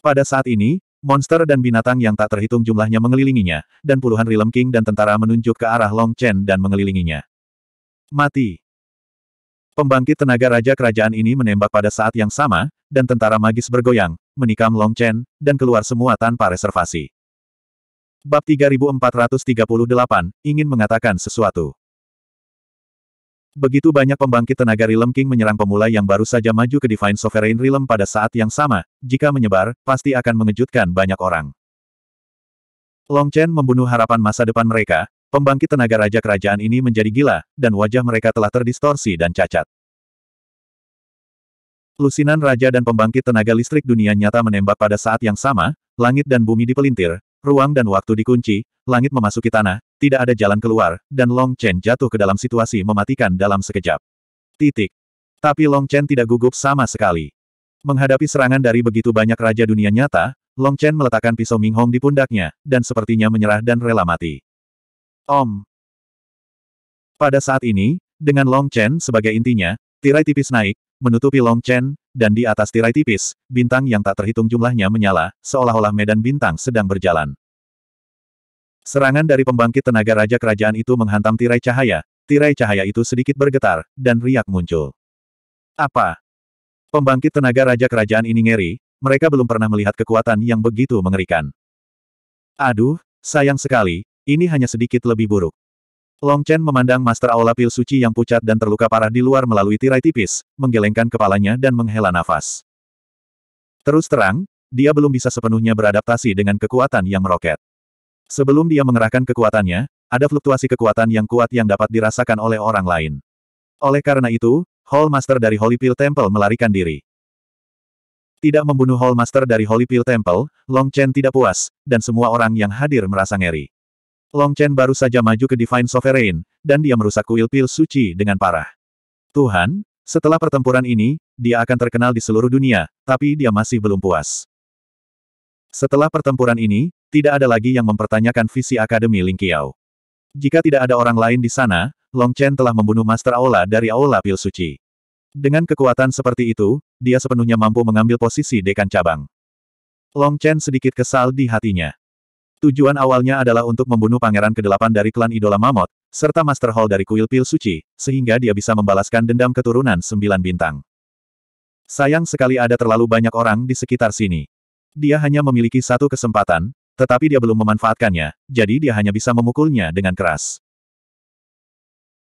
Pada saat ini, monster dan binatang yang tak terhitung jumlahnya mengelilinginya, dan puluhan Rilem King dan tentara menunjuk ke arah Long Chen dan mengelilinginya. Mati. Pembangkit tenaga raja kerajaan ini menembak pada saat yang sama, dan tentara magis bergoyang, menikam Long Chen, dan keluar semua tanpa reservasi. Bab 3438, ingin mengatakan sesuatu. Begitu banyak pembangkit tenaga Realm menyerang pemula yang baru saja maju ke Divine Sovereign Realm pada saat yang sama, jika menyebar, pasti akan mengejutkan banyak orang. Long Chen membunuh harapan masa depan mereka, pembangkit tenaga raja kerajaan ini menjadi gila, dan wajah mereka telah terdistorsi dan cacat. Lusinan raja dan pembangkit tenaga listrik dunia nyata menembak pada saat yang sama, langit dan bumi dipelintir, Ruang dan waktu dikunci, langit memasuki tanah, tidak ada jalan keluar, dan Long Chen jatuh ke dalam situasi mematikan dalam sekejap. Titik. Tapi Long Chen tidak gugup sama sekali. Menghadapi serangan dari begitu banyak raja dunia nyata, Long Chen meletakkan pisau Ming Hong di pundaknya, dan sepertinya menyerah dan rela mati. Om. Pada saat ini, dengan Long Chen sebagai intinya, tirai tipis naik, menutupi Long Chen, dan di atas tirai tipis, bintang yang tak terhitung jumlahnya menyala, seolah-olah medan bintang sedang berjalan. Serangan dari pembangkit tenaga raja kerajaan itu menghantam tirai cahaya, tirai cahaya itu sedikit bergetar, dan riak muncul. Apa? Pembangkit tenaga raja kerajaan ini ngeri, mereka belum pernah melihat kekuatan yang begitu mengerikan. Aduh, sayang sekali, ini hanya sedikit lebih buruk. Long Chen memandang Master Aula Pil Suci yang pucat dan terluka parah di luar melalui tirai tipis, menggelengkan kepalanya dan menghela nafas. Terus terang, dia belum bisa sepenuhnya beradaptasi dengan kekuatan yang meroket. Sebelum dia mengerahkan kekuatannya, ada fluktuasi kekuatan yang kuat yang dapat dirasakan oleh orang lain. Oleh karena itu, Hall Master dari Holy Pill Temple melarikan diri. Tidak membunuh Hall Master dari Holy Pill Temple, Long Chen tidak puas, dan semua orang yang hadir merasa ngeri. Long Chen baru saja maju ke Divine Sovereign, dan dia merusak kuil pil suci dengan parah. Tuhan, setelah pertempuran ini, dia akan terkenal di seluruh dunia, tapi dia masih belum puas. Setelah pertempuran ini, tidak ada lagi yang mempertanyakan visi Akademi Ling Lingqiao. Jika tidak ada orang lain di sana, Long Chen telah membunuh Master Aula dari Aula Pil Suci. Dengan kekuatan seperti itu, dia sepenuhnya mampu mengambil posisi dekan cabang. Long Chen sedikit kesal di hatinya. Tujuan awalnya adalah untuk membunuh pangeran Kedelapan dari klan idola Mamot, serta Master Hall dari kuil pil suci, sehingga dia bisa membalaskan dendam keturunan sembilan bintang. Sayang sekali ada terlalu banyak orang di sekitar sini. Dia hanya memiliki satu kesempatan, tetapi dia belum memanfaatkannya, jadi dia hanya bisa memukulnya dengan keras.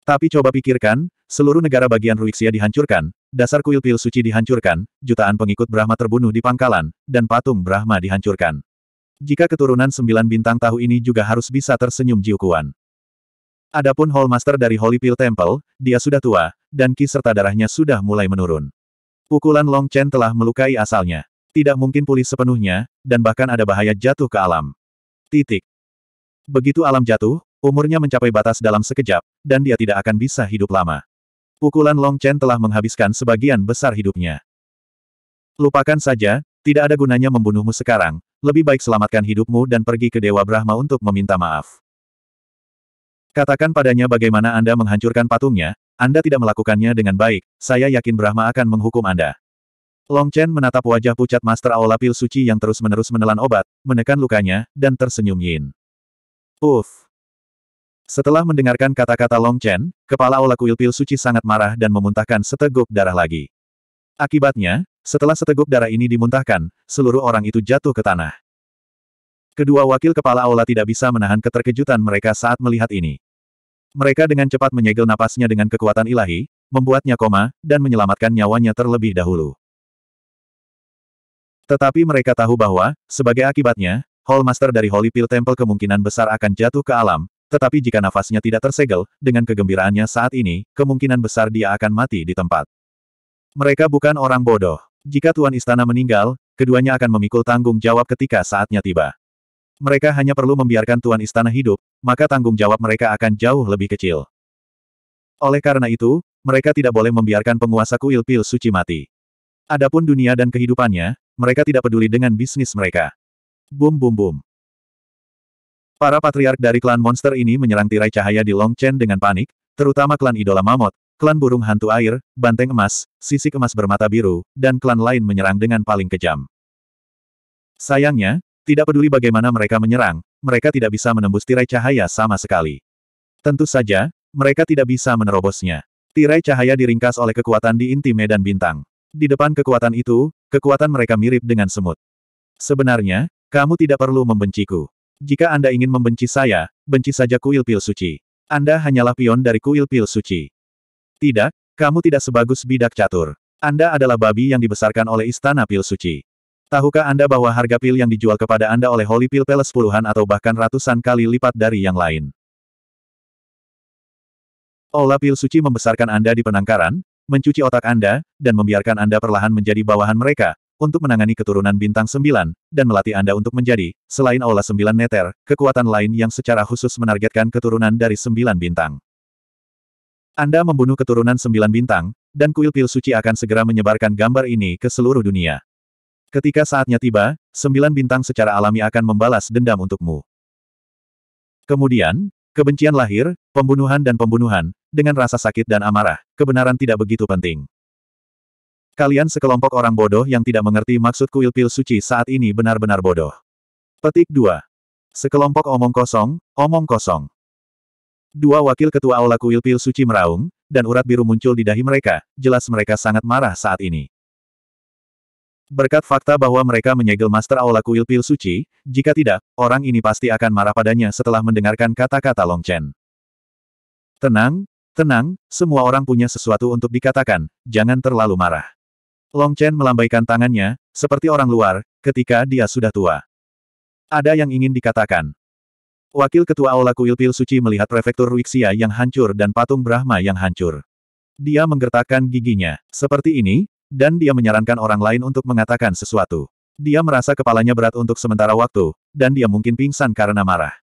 Tapi coba pikirkan, seluruh negara bagian Ruixia dihancurkan, dasar kuil pil suci dihancurkan, jutaan pengikut Brahma terbunuh di pangkalan, dan patung Brahma dihancurkan jika keturunan sembilan bintang tahu ini juga harus bisa tersenyum Jiukuan. Adapun Hallmaster dari Holy Pill Temple, dia sudah tua, dan ki serta darahnya sudah mulai menurun. Pukulan Long Chen telah melukai asalnya. Tidak mungkin pulih sepenuhnya, dan bahkan ada bahaya jatuh ke alam. Titik. Begitu alam jatuh, umurnya mencapai batas dalam sekejap, dan dia tidak akan bisa hidup lama. Pukulan Long Chen telah menghabiskan sebagian besar hidupnya. Lupakan saja, tidak ada gunanya membunuhmu sekarang, lebih baik selamatkan hidupmu dan pergi ke Dewa Brahma untuk meminta maaf. Katakan padanya bagaimana Anda menghancurkan patungnya, Anda tidak melakukannya dengan baik, saya yakin Brahma akan menghukum Anda. Long Chen menatap wajah pucat Master Aula Pil Suci yang terus-menerus menelan obat, menekan lukanya, dan tersenyum Yin. Uff. Setelah mendengarkan kata-kata Long Chen, kepala Aula Kuil Pil Suci sangat marah dan memuntahkan seteguk darah lagi. Akibatnya, setelah seteguk darah ini dimuntahkan, seluruh orang itu jatuh ke tanah. Kedua wakil kepala aula tidak bisa menahan keterkejutan mereka saat melihat ini. Mereka dengan cepat menyegel napasnya dengan kekuatan ilahi, membuatnya koma, dan menyelamatkan nyawanya terlebih dahulu. Tetapi mereka tahu bahwa, sebagai akibatnya, Hallmaster dari Holy Pill Temple kemungkinan besar akan jatuh ke alam, tetapi jika nafasnya tidak tersegel, dengan kegembiraannya saat ini, kemungkinan besar dia akan mati di tempat. Mereka bukan orang bodoh. Jika Tuan Istana meninggal, keduanya akan memikul tanggung jawab ketika saatnya tiba. Mereka hanya perlu membiarkan Tuan Istana hidup, maka tanggung jawab mereka akan jauh lebih kecil. Oleh karena itu, mereka tidak boleh membiarkan penguasa kuil pil suci mati. Adapun dunia dan kehidupannya, mereka tidak peduli dengan bisnis mereka. Bum bum bum. Para patriark dari klan monster ini menyerang tirai cahaya di Long Chen dengan panik, terutama klan idola Mamot, klan burung hantu air, banteng emas, Sisi emas bermata biru, dan klan lain menyerang dengan paling kejam. Sayangnya, tidak peduli bagaimana mereka menyerang, mereka tidak bisa menembus tirai cahaya sama sekali. Tentu saja, mereka tidak bisa menerobosnya. Tirai cahaya diringkas oleh kekuatan di inti medan bintang. Di depan kekuatan itu, kekuatan mereka mirip dengan semut. Sebenarnya, kamu tidak perlu membenciku. Jika Anda ingin membenci saya, benci saja kuil pil suci. Anda hanyalah pion dari kuil pil suci. Tidak, kamu tidak sebagus bidak catur. Anda adalah babi yang dibesarkan oleh istana pil suci. Tahukah Anda bahwa harga pil yang dijual kepada Anda oleh Holy Pill Palace puluhan atau bahkan ratusan kali lipat dari yang lain? Olah pil suci membesarkan Anda di penangkaran, mencuci otak Anda, dan membiarkan Anda perlahan menjadi bawahan mereka, untuk menangani keturunan bintang sembilan dan melatih Anda untuk menjadi, selain Aula sembilan Neter, kekuatan lain yang secara khusus menargetkan keturunan dari sembilan bintang. Anda membunuh keturunan sembilan bintang, dan kuil pil suci akan segera menyebarkan gambar ini ke seluruh dunia. Ketika saatnya tiba, sembilan bintang secara alami akan membalas dendam untukmu. Kemudian, kebencian lahir, pembunuhan dan pembunuhan, dengan rasa sakit dan amarah, kebenaran tidak begitu penting. Kalian sekelompok orang bodoh yang tidak mengerti maksud kuil pil suci saat ini benar-benar bodoh. Petik 2. Sekelompok omong kosong, omong kosong. Dua wakil ketua aula kuil pil suci meraung, dan urat biru muncul di dahi mereka, jelas mereka sangat marah saat ini. Berkat fakta bahwa mereka menyegel master aula kuil pil suci, jika tidak, orang ini pasti akan marah padanya setelah mendengarkan kata-kata Long Chen. Tenang, tenang, semua orang punya sesuatu untuk dikatakan, jangan terlalu marah. Long Chen melambaikan tangannya, seperti orang luar, ketika dia sudah tua. Ada yang ingin dikatakan. Wakil Ketua Aula Kuil Pil Suci melihat prefektur Wixia yang hancur dan patung Brahma yang hancur. Dia menggertakkan giginya, seperti ini, dan dia menyarankan orang lain untuk mengatakan sesuatu. Dia merasa kepalanya berat untuk sementara waktu, dan dia mungkin pingsan karena marah.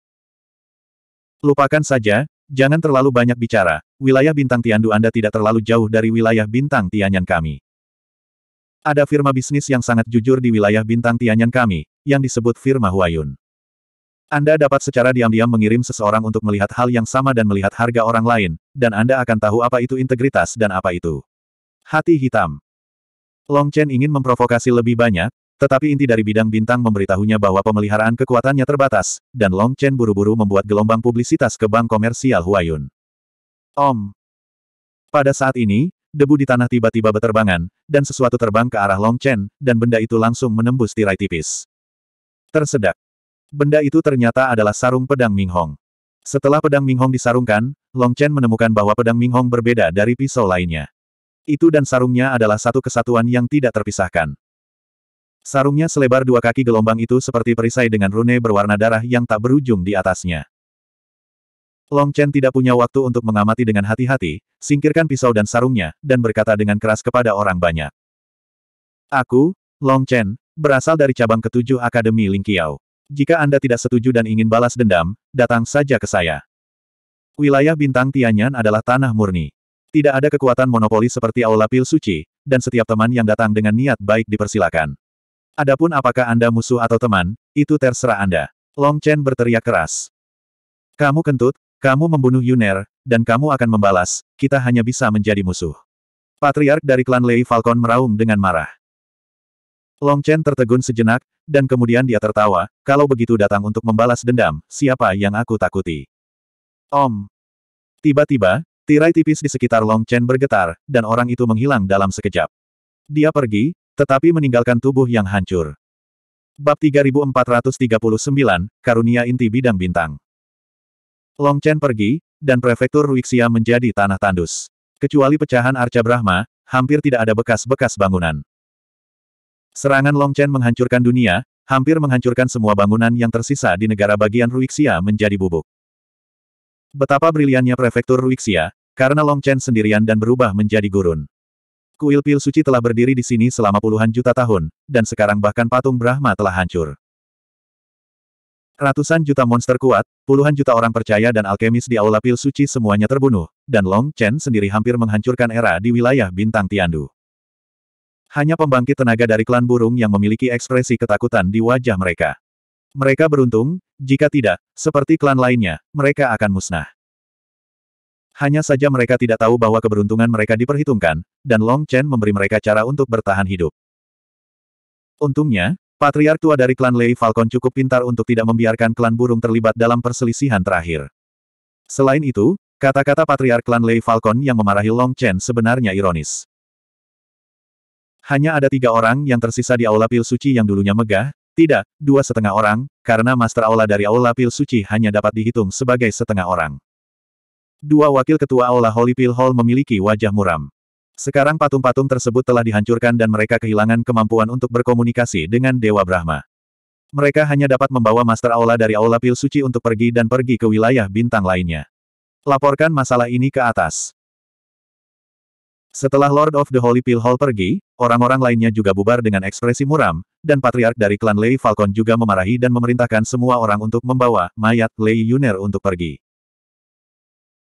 Lupakan saja, jangan terlalu banyak bicara, wilayah bintang Tiandu Anda tidak terlalu jauh dari wilayah bintang Tianyan kami. Ada firma bisnis yang sangat jujur di wilayah bintang Tianyan kami, yang disebut firma Huayun. Anda dapat secara diam-diam mengirim seseorang untuk melihat hal yang sama dan melihat harga orang lain, dan Anda akan tahu apa itu integritas dan apa itu. Hati hitam. Long Chen ingin memprovokasi lebih banyak, tetapi inti dari bidang bintang memberitahunya bahwa pemeliharaan kekuatannya terbatas, dan Long Chen buru-buru membuat gelombang publisitas ke bank komersial Huayun. Om. Pada saat ini, debu di tanah tiba-tiba berterbangan, dan sesuatu terbang ke arah Long Chen, dan benda itu langsung menembus tirai tipis. Tersedak. Benda itu ternyata adalah sarung pedang Ming Hong. Setelah pedang Ming Hong disarungkan, Long Chen menemukan bahwa pedang Ming Hong berbeda dari pisau lainnya. Itu dan sarungnya adalah satu kesatuan yang tidak terpisahkan. Sarungnya selebar dua kaki gelombang itu seperti perisai dengan rune berwarna darah yang tak berujung di atasnya. Long Chen tidak punya waktu untuk mengamati dengan hati-hati, singkirkan pisau dan sarungnya, dan berkata dengan keras kepada orang banyak. Aku, Long Chen, berasal dari cabang ketujuh Akademi Lingqiao. Jika Anda tidak setuju dan ingin balas dendam, datang saja ke saya. Wilayah bintang Tianyan adalah tanah murni. Tidak ada kekuatan monopoli seperti Aula Pil Suci, dan setiap teman yang datang dengan niat baik dipersilakan. Adapun apakah Anda musuh atau teman, itu terserah Anda. Long Chen berteriak keras. Kamu kentut, kamu membunuh Yuner, dan kamu akan membalas, kita hanya bisa menjadi musuh. Patriark dari klan Lei Falcon meraung dengan marah. Long Chen tertegun sejenak, dan kemudian dia tertawa, kalau begitu datang untuk membalas dendam, siapa yang aku takuti? Om. Tiba-tiba, tirai tipis di sekitar Long Chen bergetar, dan orang itu menghilang dalam sekejap. Dia pergi, tetapi meninggalkan tubuh yang hancur. Bab 3439, Karunia Inti Bidang Bintang. Long Chen pergi, dan prefektur Ruixia menjadi tanah tandus. Kecuali pecahan arca Brahma, hampir tidak ada bekas-bekas bangunan. Serangan Long Chen menghancurkan dunia, hampir menghancurkan semua bangunan yang tersisa di negara bagian Ruixia menjadi bubuk. Betapa briliannya prefektur Ruixia, karena Long Chen sendirian dan berubah menjadi gurun. Kuil Pil Suci telah berdiri di sini selama puluhan juta tahun, dan sekarang bahkan patung Brahma telah hancur. Ratusan juta monster kuat, puluhan juta orang percaya dan alkemis di Aula Pil Suci semuanya terbunuh, dan Long Chen sendiri hampir menghancurkan era di wilayah Bintang Tiandu. Hanya pembangkit tenaga dari klan burung yang memiliki ekspresi ketakutan di wajah mereka. Mereka beruntung, jika tidak, seperti klan lainnya, mereka akan musnah. Hanya saja mereka tidak tahu bahwa keberuntungan mereka diperhitungkan, dan Long Chen memberi mereka cara untuk bertahan hidup. Untungnya, Patriark tua dari klan Lei Falcon cukup pintar untuk tidak membiarkan klan burung terlibat dalam perselisihan terakhir. Selain itu, kata-kata Patriark klan Lei Falcon yang memarahi Long Chen sebenarnya ironis. Hanya ada tiga orang yang tersisa di Aula Pil Suci yang dulunya megah, tidak, dua setengah orang, karena Master Aula dari Aula Pil Suci hanya dapat dihitung sebagai setengah orang. Dua wakil ketua Aula Holy Pil Hall memiliki wajah muram. Sekarang patung-patung tersebut telah dihancurkan dan mereka kehilangan kemampuan untuk berkomunikasi dengan Dewa Brahma. Mereka hanya dapat membawa Master Aula dari Aula Pil Suci untuk pergi dan pergi ke wilayah bintang lainnya. Laporkan masalah ini ke atas. Setelah Lord of the Holy Pill Hall pergi, orang-orang lainnya juga bubar dengan ekspresi muram, dan patriark dari klan Lei Falcon juga memarahi dan memerintahkan semua orang untuk membawa mayat Lei Yuner untuk pergi.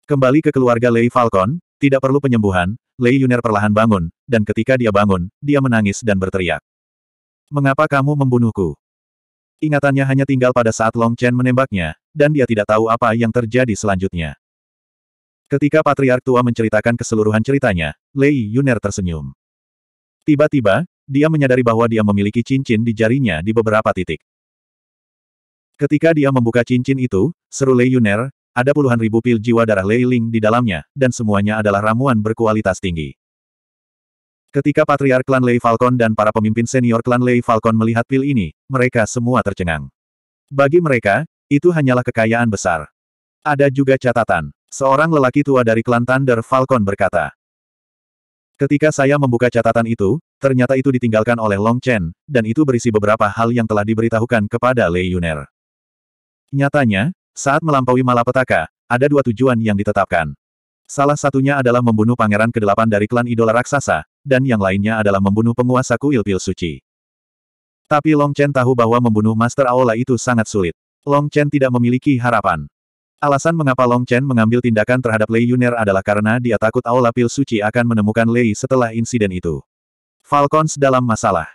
Kembali ke keluarga Lei Falcon, tidak perlu penyembuhan, Lei Yuner perlahan bangun, dan ketika dia bangun, dia menangis dan berteriak. Mengapa kamu membunuhku? Ingatannya hanya tinggal pada saat Long Chen menembaknya, dan dia tidak tahu apa yang terjadi selanjutnya. Ketika Patriark Tua menceritakan keseluruhan ceritanya, Lei Yuner tersenyum. Tiba-tiba, dia menyadari bahwa dia memiliki cincin di jarinya di beberapa titik. Ketika dia membuka cincin itu, seru Lei Yuner, ada puluhan ribu pil jiwa darah Lei Ling di dalamnya, dan semuanya adalah ramuan berkualitas tinggi. Ketika Patriark Klan Lei Falcon dan para pemimpin senior Klan Lei Falcon melihat pil ini, mereka semua tercengang. Bagi mereka, itu hanyalah kekayaan besar. Ada juga catatan. Seorang lelaki tua dari klan Thunder Falcon berkata. Ketika saya membuka catatan itu, ternyata itu ditinggalkan oleh Long Chen, dan itu berisi beberapa hal yang telah diberitahukan kepada Lei Yuner. Nyatanya, saat melampaui malapetaka, ada dua tujuan yang ditetapkan. Salah satunya adalah membunuh pangeran kedelapan dari klan idola raksasa, dan yang lainnya adalah membunuh penguasa kuil pil suci. Tapi Long Chen tahu bahwa membunuh Master Aola itu sangat sulit. Long Chen tidak memiliki harapan. Alasan mengapa Long Chen mengambil tindakan terhadap Lei Yuner adalah karena dia takut Aula Pil Suci akan menemukan Lei setelah insiden itu. Falcons dalam masalah.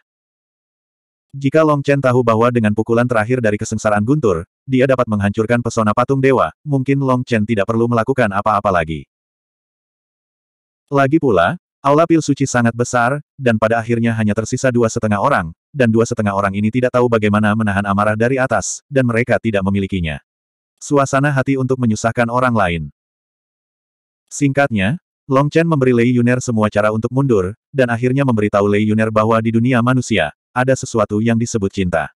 Jika Long Chen tahu bahwa dengan pukulan terakhir dari kesengsaraan guntur, dia dapat menghancurkan pesona patung dewa, mungkin Long Chen tidak perlu melakukan apa-apa lagi. Lagi pula, Aula Pil Suci sangat besar, dan pada akhirnya hanya tersisa dua setengah orang, dan dua setengah orang ini tidak tahu bagaimana menahan amarah dari atas, dan mereka tidak memilikinya. Suasana hati untuk menyusahkan orang lain. Singkatnya, Long Chen memberi Lei Yuner semua cara untuk mundur, dan akhirnya memberitahu Lei Yuner bahwa di dunia manusia, ada sesuatu yang disebut cinta.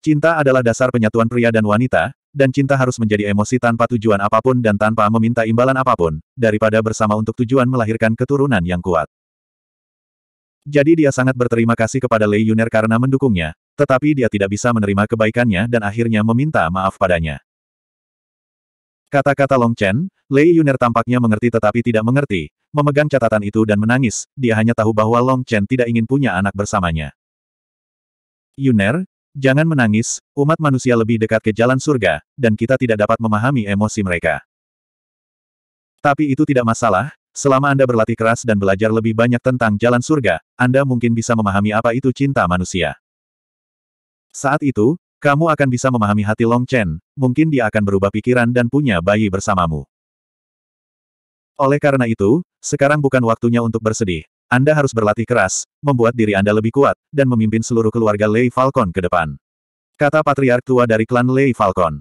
Cinta adalah dasar penyatuan pria dan wanita, dan cinta harus menjadi emosi tanpa tujuan apapun dan tanpa meminta imbalan apapun, daripada bersama untuk tujuan melahirkan keturunan yang kuat. Jadi dia sangat berterima kasih kepada Lei Yuner karena mendukungnya, tetapi dia tidak bisa menerima kebaikannya dan akhirnya meminta maaf padanya. Kata-kata Long Chen, Lei Yuner tampaknya mengerti tetapi tidak mengerti, memegang catatan itu dan menangis, dia hanya tahu bahwa Long Chen tidak ingin punya anak bersamanya. Yuner, jangan menangis, umat manusia lebih dekat ke jalan surga, dan kita tidak dapat memahami emosi mereka. Tapi itu tidak masalah, selama Anda berlatih keras dan belajar lebih banyak tentang jalan surga, Anda mungkin bisa memahami apa itu cinta manusia. Saat itu, kamu akan bisa memahami hati Long Chen, mungkin dia akan berubah pikiran dan punya bayi bersamamu. Oleh karena itu, sekarang bukan waktunya untuk bersedih. Anda harus berlatih keras, membuat diri Anda lebih kuat, dan memimpin seluruh keluarga Lei Falcon ke depan. Kata patriark tua dari klan Lei Falcon.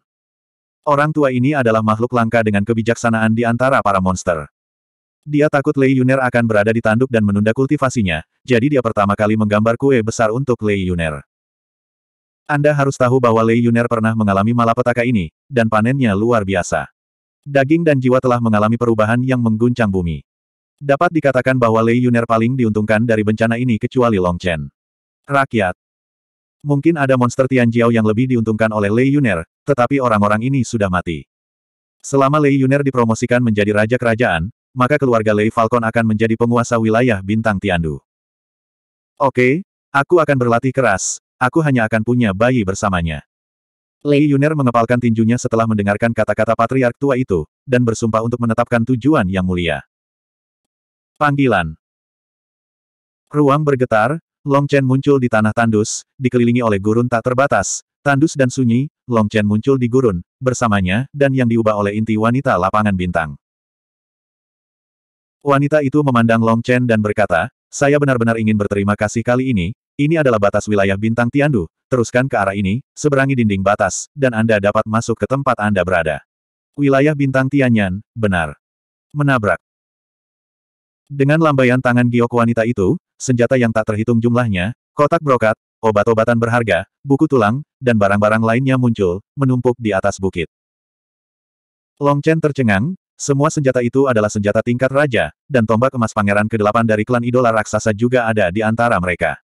Orang tua ini adalah makhluk langka dengan kebijaksanaan di antara para monster. Dia takut Lei Yuner akan berada di tanduk dan menunda kultivasinya, jadi dia pertama kali menggambar kue besar untuk Lei Yuner. Anda harus tahu bahwa Lei Yuner pernah mengalami malapetaka ini, dan panennya luar biasa. Daging dan jiwa telah mengalami perubahan yang mengguncang bumi. Dapat dikatakan bahwa Lei Yuner paling diuntungkan dari bencana ini kecuali Long Chen. Rakyat. Mungkin ada monster Tianjiao yang lebih diuntungkan oleh Lei Yuner, tetapi orang-orang ini sudah mati. Selama Lei Yuner dipromosikan menjadi raja kerajaan, maka keluarga Lei Falcon akan menjadi penguasa wilayah bintang Tiandu. Oke, aku akan berlatih keras, Aku hanya akan punya bayi bersamanya. Li Yuner mengepalkan tinjunya setelah mendengarkan kata-kata patriark tua itu, dan bersumpah untuk menetapkan tujuan yang mulia. Panggilan Ruang bergetar, Long Chen muncul di tanah tandus, dikelilingi oleh gurun tak terbatas, tandus dan sunyi, Long Chen muncul di gurun, bersamanya, dan yang diubah oleh inti wanita lapangan bintang. Wanita itu memandang Long Chen dan berkata, saya benar-benar ingin berterima kasih kali ini, ini adalah batas wilayah bintang Tiandu, teruskan ke arah ini, seberangi dinding batas, dan Anda dapat masuk ke tempat Anda berada. Wilayah bintang Tianyan, benar. Menabrak. Dengan lambaian tangan giok wanita itu, senjata yang tak terhitung jumlahnya, kotak brokat, obat-obatan berharga, buku tulang, dan barang-barang lainnya muncul, menumpuk di atas bukit. Long Chen tercengang, semua senjata itu adalah senjata tingkat raja, dan tombak emas pangeran ke-8 dari klan idola raksasa juga ada di antara mereka.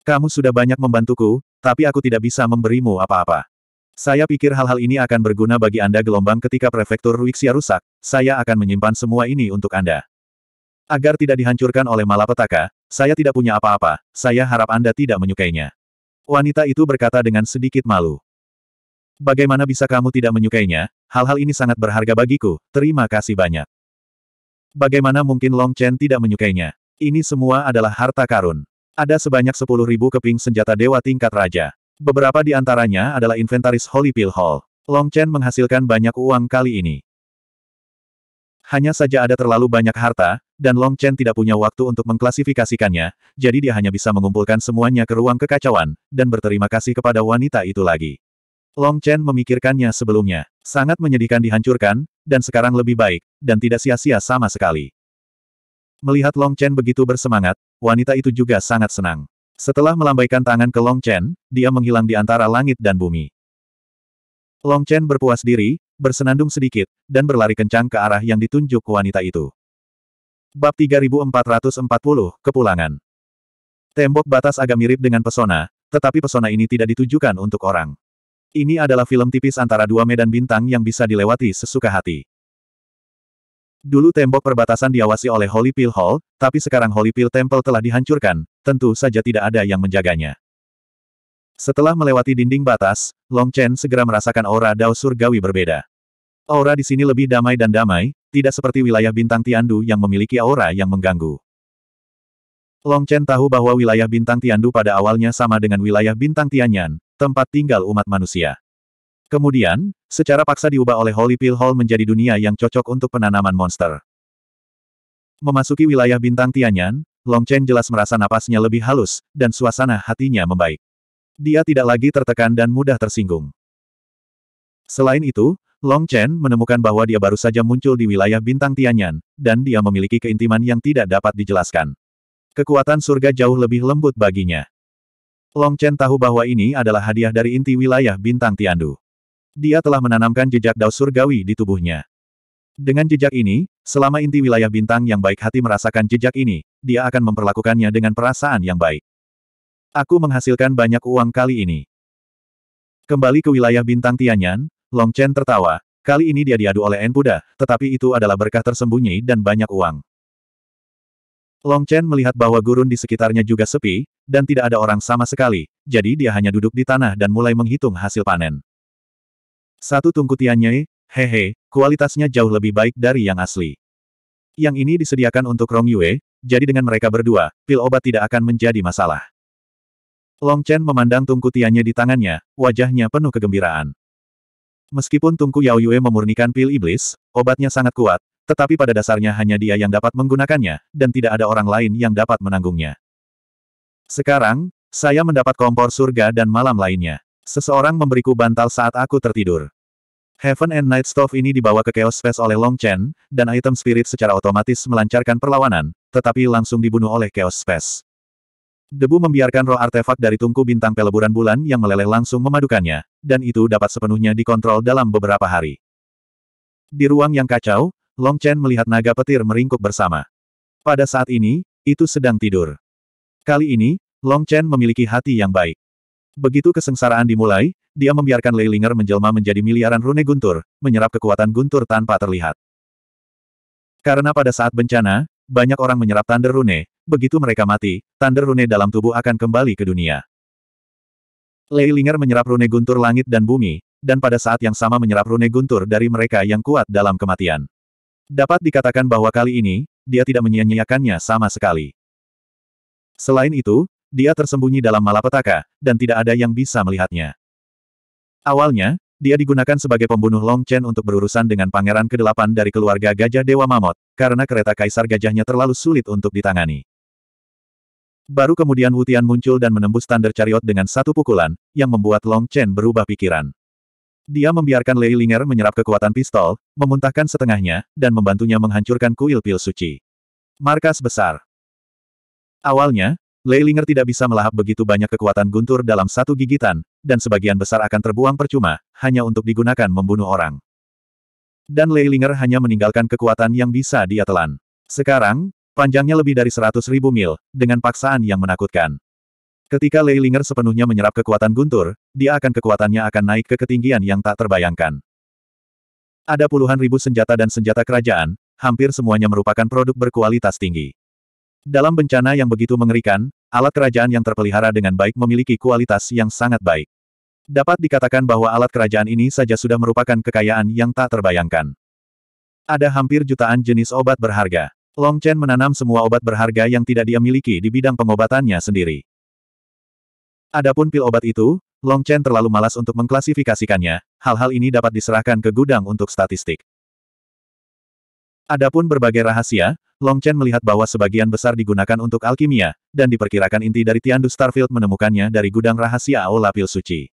Kamu sudah banyak membantuku, tapi aku tidak bisa memberimu apa-apa. Saya pikir hal-hal ini akan berguna bagi Anda gelombang ketika prefektur Ruixia rusak, saya akan menyimpan semua ini untuk Anda. Agar tidak dihancurkan oleh malapetaka, saya tidak punya apa-apa, saya harap Anda tidak menyukainya. Wanita itu berkata dengan sedikit malu. Bagaimana bisa kamu tidak menyukainya? Hal-hal ini sangat berharga bagiku, terima kasih banyak. Bagaimana mungkin Long Chen tidak menyukainya? Ini semua adalah harta karun. Ada sebanyak 10.000 keping senjata dewa tingkat raja. Beberapa di antaranya adalah inventaris Holy Pill Hall. Long Chen menghasilkan banyak uang kali ini. Hanya saja ada terlalu banyak harta, dan Long Chen tidak punya waktu untuk mengklasifikasikannya, jadi dia hanya bisa mengumpulkan semuanya ke ruang kekacauan, dan berterima kasih kepada wanita itu lagi. Long Chen memikirkannya sebelumnya. Sangat menyedihkan dihancurkan, dan sekarang lebih baik, dan tidak sia-sia sama sekali. Melihat Long Chen begitu bersemangat, wanita itu juga sangat senang. Setelah melambaikan tangan ke Long Chen, dia menghilang di antara langit dan bumi. Long Chen berpuas diri, bersenandung sedikit, dan berlari kencang ke arah yang ditunjuk wanita itu. Bab 3440, Kepulangan Tembok batas agak mirip dengan pesona, tetapi pesona ini tidak ditujukan untuk orang. Ini adalah film tipis antara dua medan bintang yang bisa dilewati sesuka hati. Dulu tembok perbatasan diawasi oleh Holy Pill Hall, tapi sekarang Holy Pill Temple telah dihancurkan, tentu saja tidak ada yang menjaganya. Setelah melewati dinding batas, Long Chen segera merasakan aura Dao Surgawi berbeda. Aura di sini lebih damai dan damai, tidak seperti wilayah bintang Tiandu yang memiliki aura yang mengganggu. Long Chen tahu bahwa wilayah bintang Tiandu pada awalnya sama dengan wilayah bintang Tianyan, tempat tinggal umat manusia. Kemudian, secara paksa diubah oleh Holy Pill Hall menjadi dunia yang cocok untuk penanaman monster. Memasuki wilayah bintang Tianyan, Long Chen jelas merasa napasnya lebih halus, dan suasana hatinya membaik. Dia tidak lagi tertekan dan mudah tersinggung. Selain itu, Long Chen menemukan bahwa dia baru saja muncul di wilayah bintang Tianyan, dan dia memiliki keintiman yang tidak dapat dijelaskan. Kekuatan surga jauh lebih lembut baginya. Long Chen tahu bahwa ini adalah hadiah dari inti wilayah bintang Tiandu. Dia telah menanamkan jejak dao surgawi di tubuhnya. Dengan jejak ini, selama inti wilayah bintang yang baik hati merasakan jejak ini, dia akan memperlakukannya dengan perasaan yang baik. Aku menghasilkan banyak uang kali ini. Kembali ke wilayah bintang Tianyan, Long Chen tertawa. Kali ini dia diadu oleh Enpuda, tetapi itu adalah berkah tersembunyi dan banyak uang. Long Chen melihat bahwa gurun di sekitarnya juga sepi, dan tidak ada orang sama sekali, jadi dia hanya duduk di tanah dan mulai menghitung hasil panen. Satu tungku Tianye, hehe, kualitasnya jauh lebih baik dari yang asli. Yang ini disediakan untuk Rong Yue, jadi dengan mereka berdua, pil obat tidak akan menjadi masalah. Long Chen memandang tungku Tianye di tangannya, wajahnya penuh kegembiraan. Meskipun tungku Yao Yue memurnikan pil iblis, obatnya sangat kuat, tetapi pada dasarnya hanya dia yang dapat menggunakannya, dan tidak ada orang lain yang dapat menanggungnya. Sekarang, saya mendapat kompor surga dan malam lainnya. Seseorang memberiku bantal saat aku tertidur. Heaven and Night Stove ini dibawa ke Chaos Space oleh Long Chen, dan item spirit secara otomatis melancarkan perlawanan, tetapi langsung dibunuh oleh Chaos Space. Debu membiarkan roh artefak dari tungku bintang peleburan bulan yang meleleh langsung memadukannya, dan itu dapat sepenuhnya dikontrol dalam beberapa hari. Di ruang yang kacau, Long Chen melihat naga petir meringkuk bersama. Pada saat ini, itu sedang tidur. Kali ini, Long Chen memiliki hati yang baik. Begitu kesengsaraan dimulai, dia membiarkan Leilinger menjelma menjadi miliaran rune guntur, menyerap kekuatan guntur tanpa terlihat. Karena pada saat bencana, banyak orang menyerap tander Rune, begitu mereka mati, tander Rune dalam tubuh akan kembali ke dunia. Leilinger menyerap rune guntur langit dan bumi, dan pada saat yang sama menyerap rune guntur dari mereka yang kuat dalam kematian. Dapat dikatakan bahwa kali ini, dia tidak menyia-nyiakannya sama sekali. Selain itu, dia tersembunyi dalam malapetaka, dan tidak ada yang bisa melihatnya. Awalnya, dia digunakan sebagai pembunuh Long Chen untuk berurusan dengan pangeran ke-8 dari keluarga Gajah Dewa Mamot, karena kereta kaisar gajahnya terlalu sulit untuk ditangani. Baru kemudian Wu muncul dan menembus standar chariot dengan satu pukulan, yang membuat Long Chen berubah pikiran. Dia membiarkan Lei Linger menyerap kekuatan pistol, memuntahkan setengahnya, dan membantunya menghancurkan kuil pil suci. Markas besar. Awalnya, Leilinger tidak bisa melahap begitu banyak kekuatan guntur dalam satu gigitan, dan sebagian besar akan terbuang percuma, hanya untuk digunakan membunuh orang. Dan Leilinger hanya meninggalkan kekuatan yang bisa dia telan. Sekarang, panjangnya lebih dari 100 ribu mil, dengan paksaan yang menakutkan. Ketika Leilinger sepenuhnya menyerap kekuatan guntur, dia akan kekuatannya akan naik ke ketinggian yang tak terbayangkan. Ada puluhan ribu senjata dan senjata kerajaan, hampir semuanya merupakan produk berkualitas tinggi. Dalam bencana yang begitu mengerikan, alat kerajaan yang terpelihara dengan baik memiliki kualitas yang sangat baik. Dapat dikatakan bahwa alat kerajaan ini saja sudah merupakan kekayaan yang tak terbayangkan. Ada hampir jutaan jenis obat berharga. Long Chen menanam semua obat berharga yang tidak dia miliki di bidang pengobatannya sendiri. Adapun pil obat itu, Long Chen terlalu malas untuk mengklasifikasikannya, hal-hal ini dapat diserahkan ke gudang untuk statistik. Adapun berbagai rahasia, Long Chen melihat bahwa sebagian besar digunakan untuk alkimia, dan diperkirakan inti dari Tiandu Starfield menemukannya dari gudang rahasia Aula Pil Suci.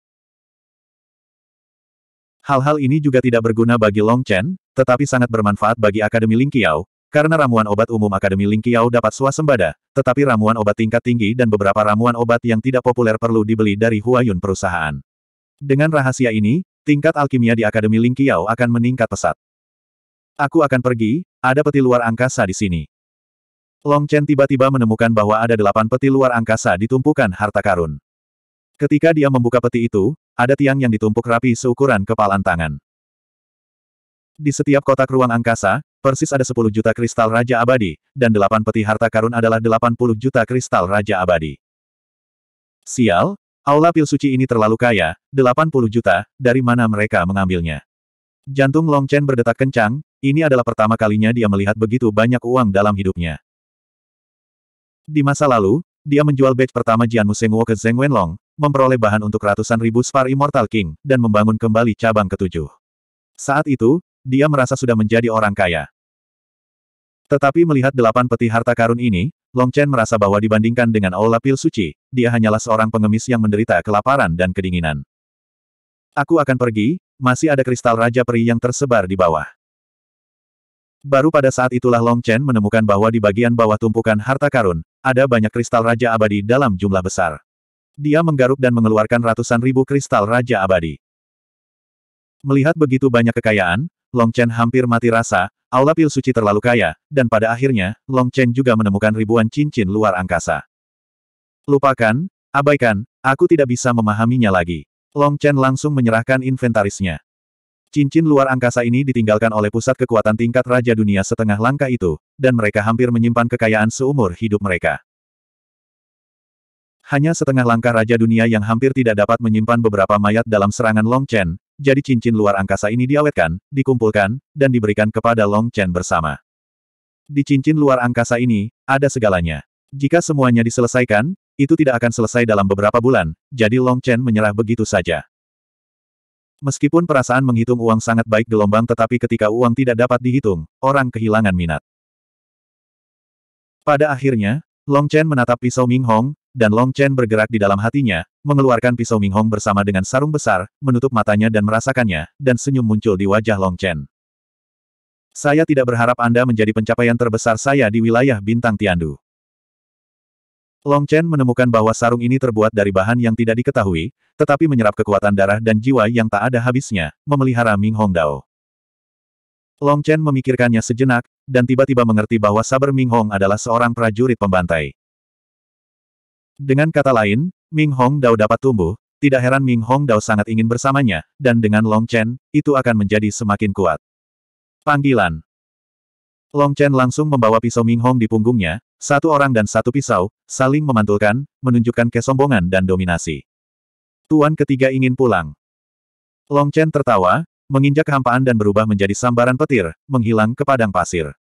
Hal-hal ini juga tidak berguna bagi Long Chen, tetapi sangat bermanfaat bagi Akademi Lingqiao, karena ramuan obat umum Akademi Lingqiao dapat swasembada, tetapi ramuan obat tingkat tinggi dan beberapa ramuan obat yang tidak populer perlu dibeli dari Huayun perusahaan. Dengan rahasia ini, tingkat alkimia di Akademi Lingqiao akan meningkat pesat. Aku akan pergi, ada peti luar angkasa di sini. Long Chen tiba-tiba menemukan bahwa ada delapan peti luar angkasa ditumpukan harta karun. Ketika dia membuka peti itu, ada tiang yang ditumpuk rapi seukuran kepalan tangan. Di setiap kotak ruang angkasa, persis ada 10 juta kristal Raja Abadi, dan delapan peti harta karun adalah 80 juta kristal Raja Abadi. Sial, aula pil suci ini terlalu kaya, 80 juta, dari mana mereka mengambilnya? Jantung Long Chen berdetak kencang, ini adalah pertama kalinya dia melihat begitu banyak uang dalam hidupnya. Di masa lalu, dia menjual batch pertama Jian Musengwo ke Zeng Wenlong, memperoleh bahan untuk ratusan ribu Spar Immortal King, dan membangun kembali cabang ketujuh. Saat itu, dia merasa sudah menjadi orang kaya. Tetapi melihat delapan peti harta karun ini, Long Chen merasa bahwa dibandingkan dengan Aula Pil Suci, dia hanyalah seorang pengemis yang menderita kelaparan dan kedinginan. Aku akan pergi, masih ada kristal Raja Peri yang tersebar di bawah. Baru pada saat itulah Long Chen menemukan bahwa di bagian bawah tumpukan harta karun, ada banyak kristal Raja Abadi dalam jumlah besar. Dia menggaruk dan mengeluarkan ratusan ribu kristal Raja Abadi. Melihat begitu banyak kekayaan, Long Chen hampir mati rasa, aula pil suci terlalu kaya, dan pada akhirnya, Long Chen juga menemukan ribuan cincin luar angkasa. Lupakan, abaikan, aku tidak bisa memahaminya lagi. Long Chen langsung menyerahkan inventarisnya. Cincin luar angkasa ini ditinggalkan oleh pusat kekuatan tingkat Raja Dunia setengah langkah itu, dan mereka hampir menyimpan kekayaan seumur hidup mereka. Hanya setengah langkah Raja Dunia yang hampir tidak dapat menyimpan beberapa mayat dalam serangan Long Chen, jadi cincin luar angkasa ini diawetkan, dikumpulkan, dan diberikan kepada Long Chen bersama. Di cincin luar angkasa ini, ada segalanya. Jika semuanya diselesaikan, itu tidak akan selesai dalam beberapa bulan, jadi Long Chen menyerah begitu saja. Meskipun perasaan menghitung uang sangat baik gelombang tetapi ketika uang tidak dapat dihitung, orang kehilangan minat. Pada akhirnya, Long Chen menatap pisau Ming Hong, dan Long Chen bergerak di dalam hatinya, mengeluarkan pisau Ming Hong bersama dengan sarung besar, menutup matanya dan merasakannya, dan senyum muncul di wajah Long Chen. Saya tidak berharap Anda menjadi pencapaian terbesar saya di wilayah Bintang Tiandu. Long Chen menemukan bahwa sarung ini terbuat dari bahan yang tidak diketahui, tetapi menyerap kekuatan darah dan jiwa yang tak ada habisnya, memelihara Ming Hong Dao. Long Chen memikirkannya sejenak, dan tiba-tiba mengerti bahwa Saber Ming Hong adalah seorang prajurit pembantai. Dengan kata lain, Ming Hong Dao dapat tumbuh, tidak heran Ming Hong Dao sangat ingin bersamanya, dan dengan Long Chen, itu akan menjadi semakin kuat. Panggilan Long Chen langsung membawa pisau Ming Hong di punggungnya, satu orang dan satu pisau, saling memantulkan, menunjukkan kesombongan dan dominasi. Tuan ketiga ingin pulang. Long Chen tertawa, menginjak kehampaan dan berubah menjadi sambaran petir, menghilang ke padang pasir.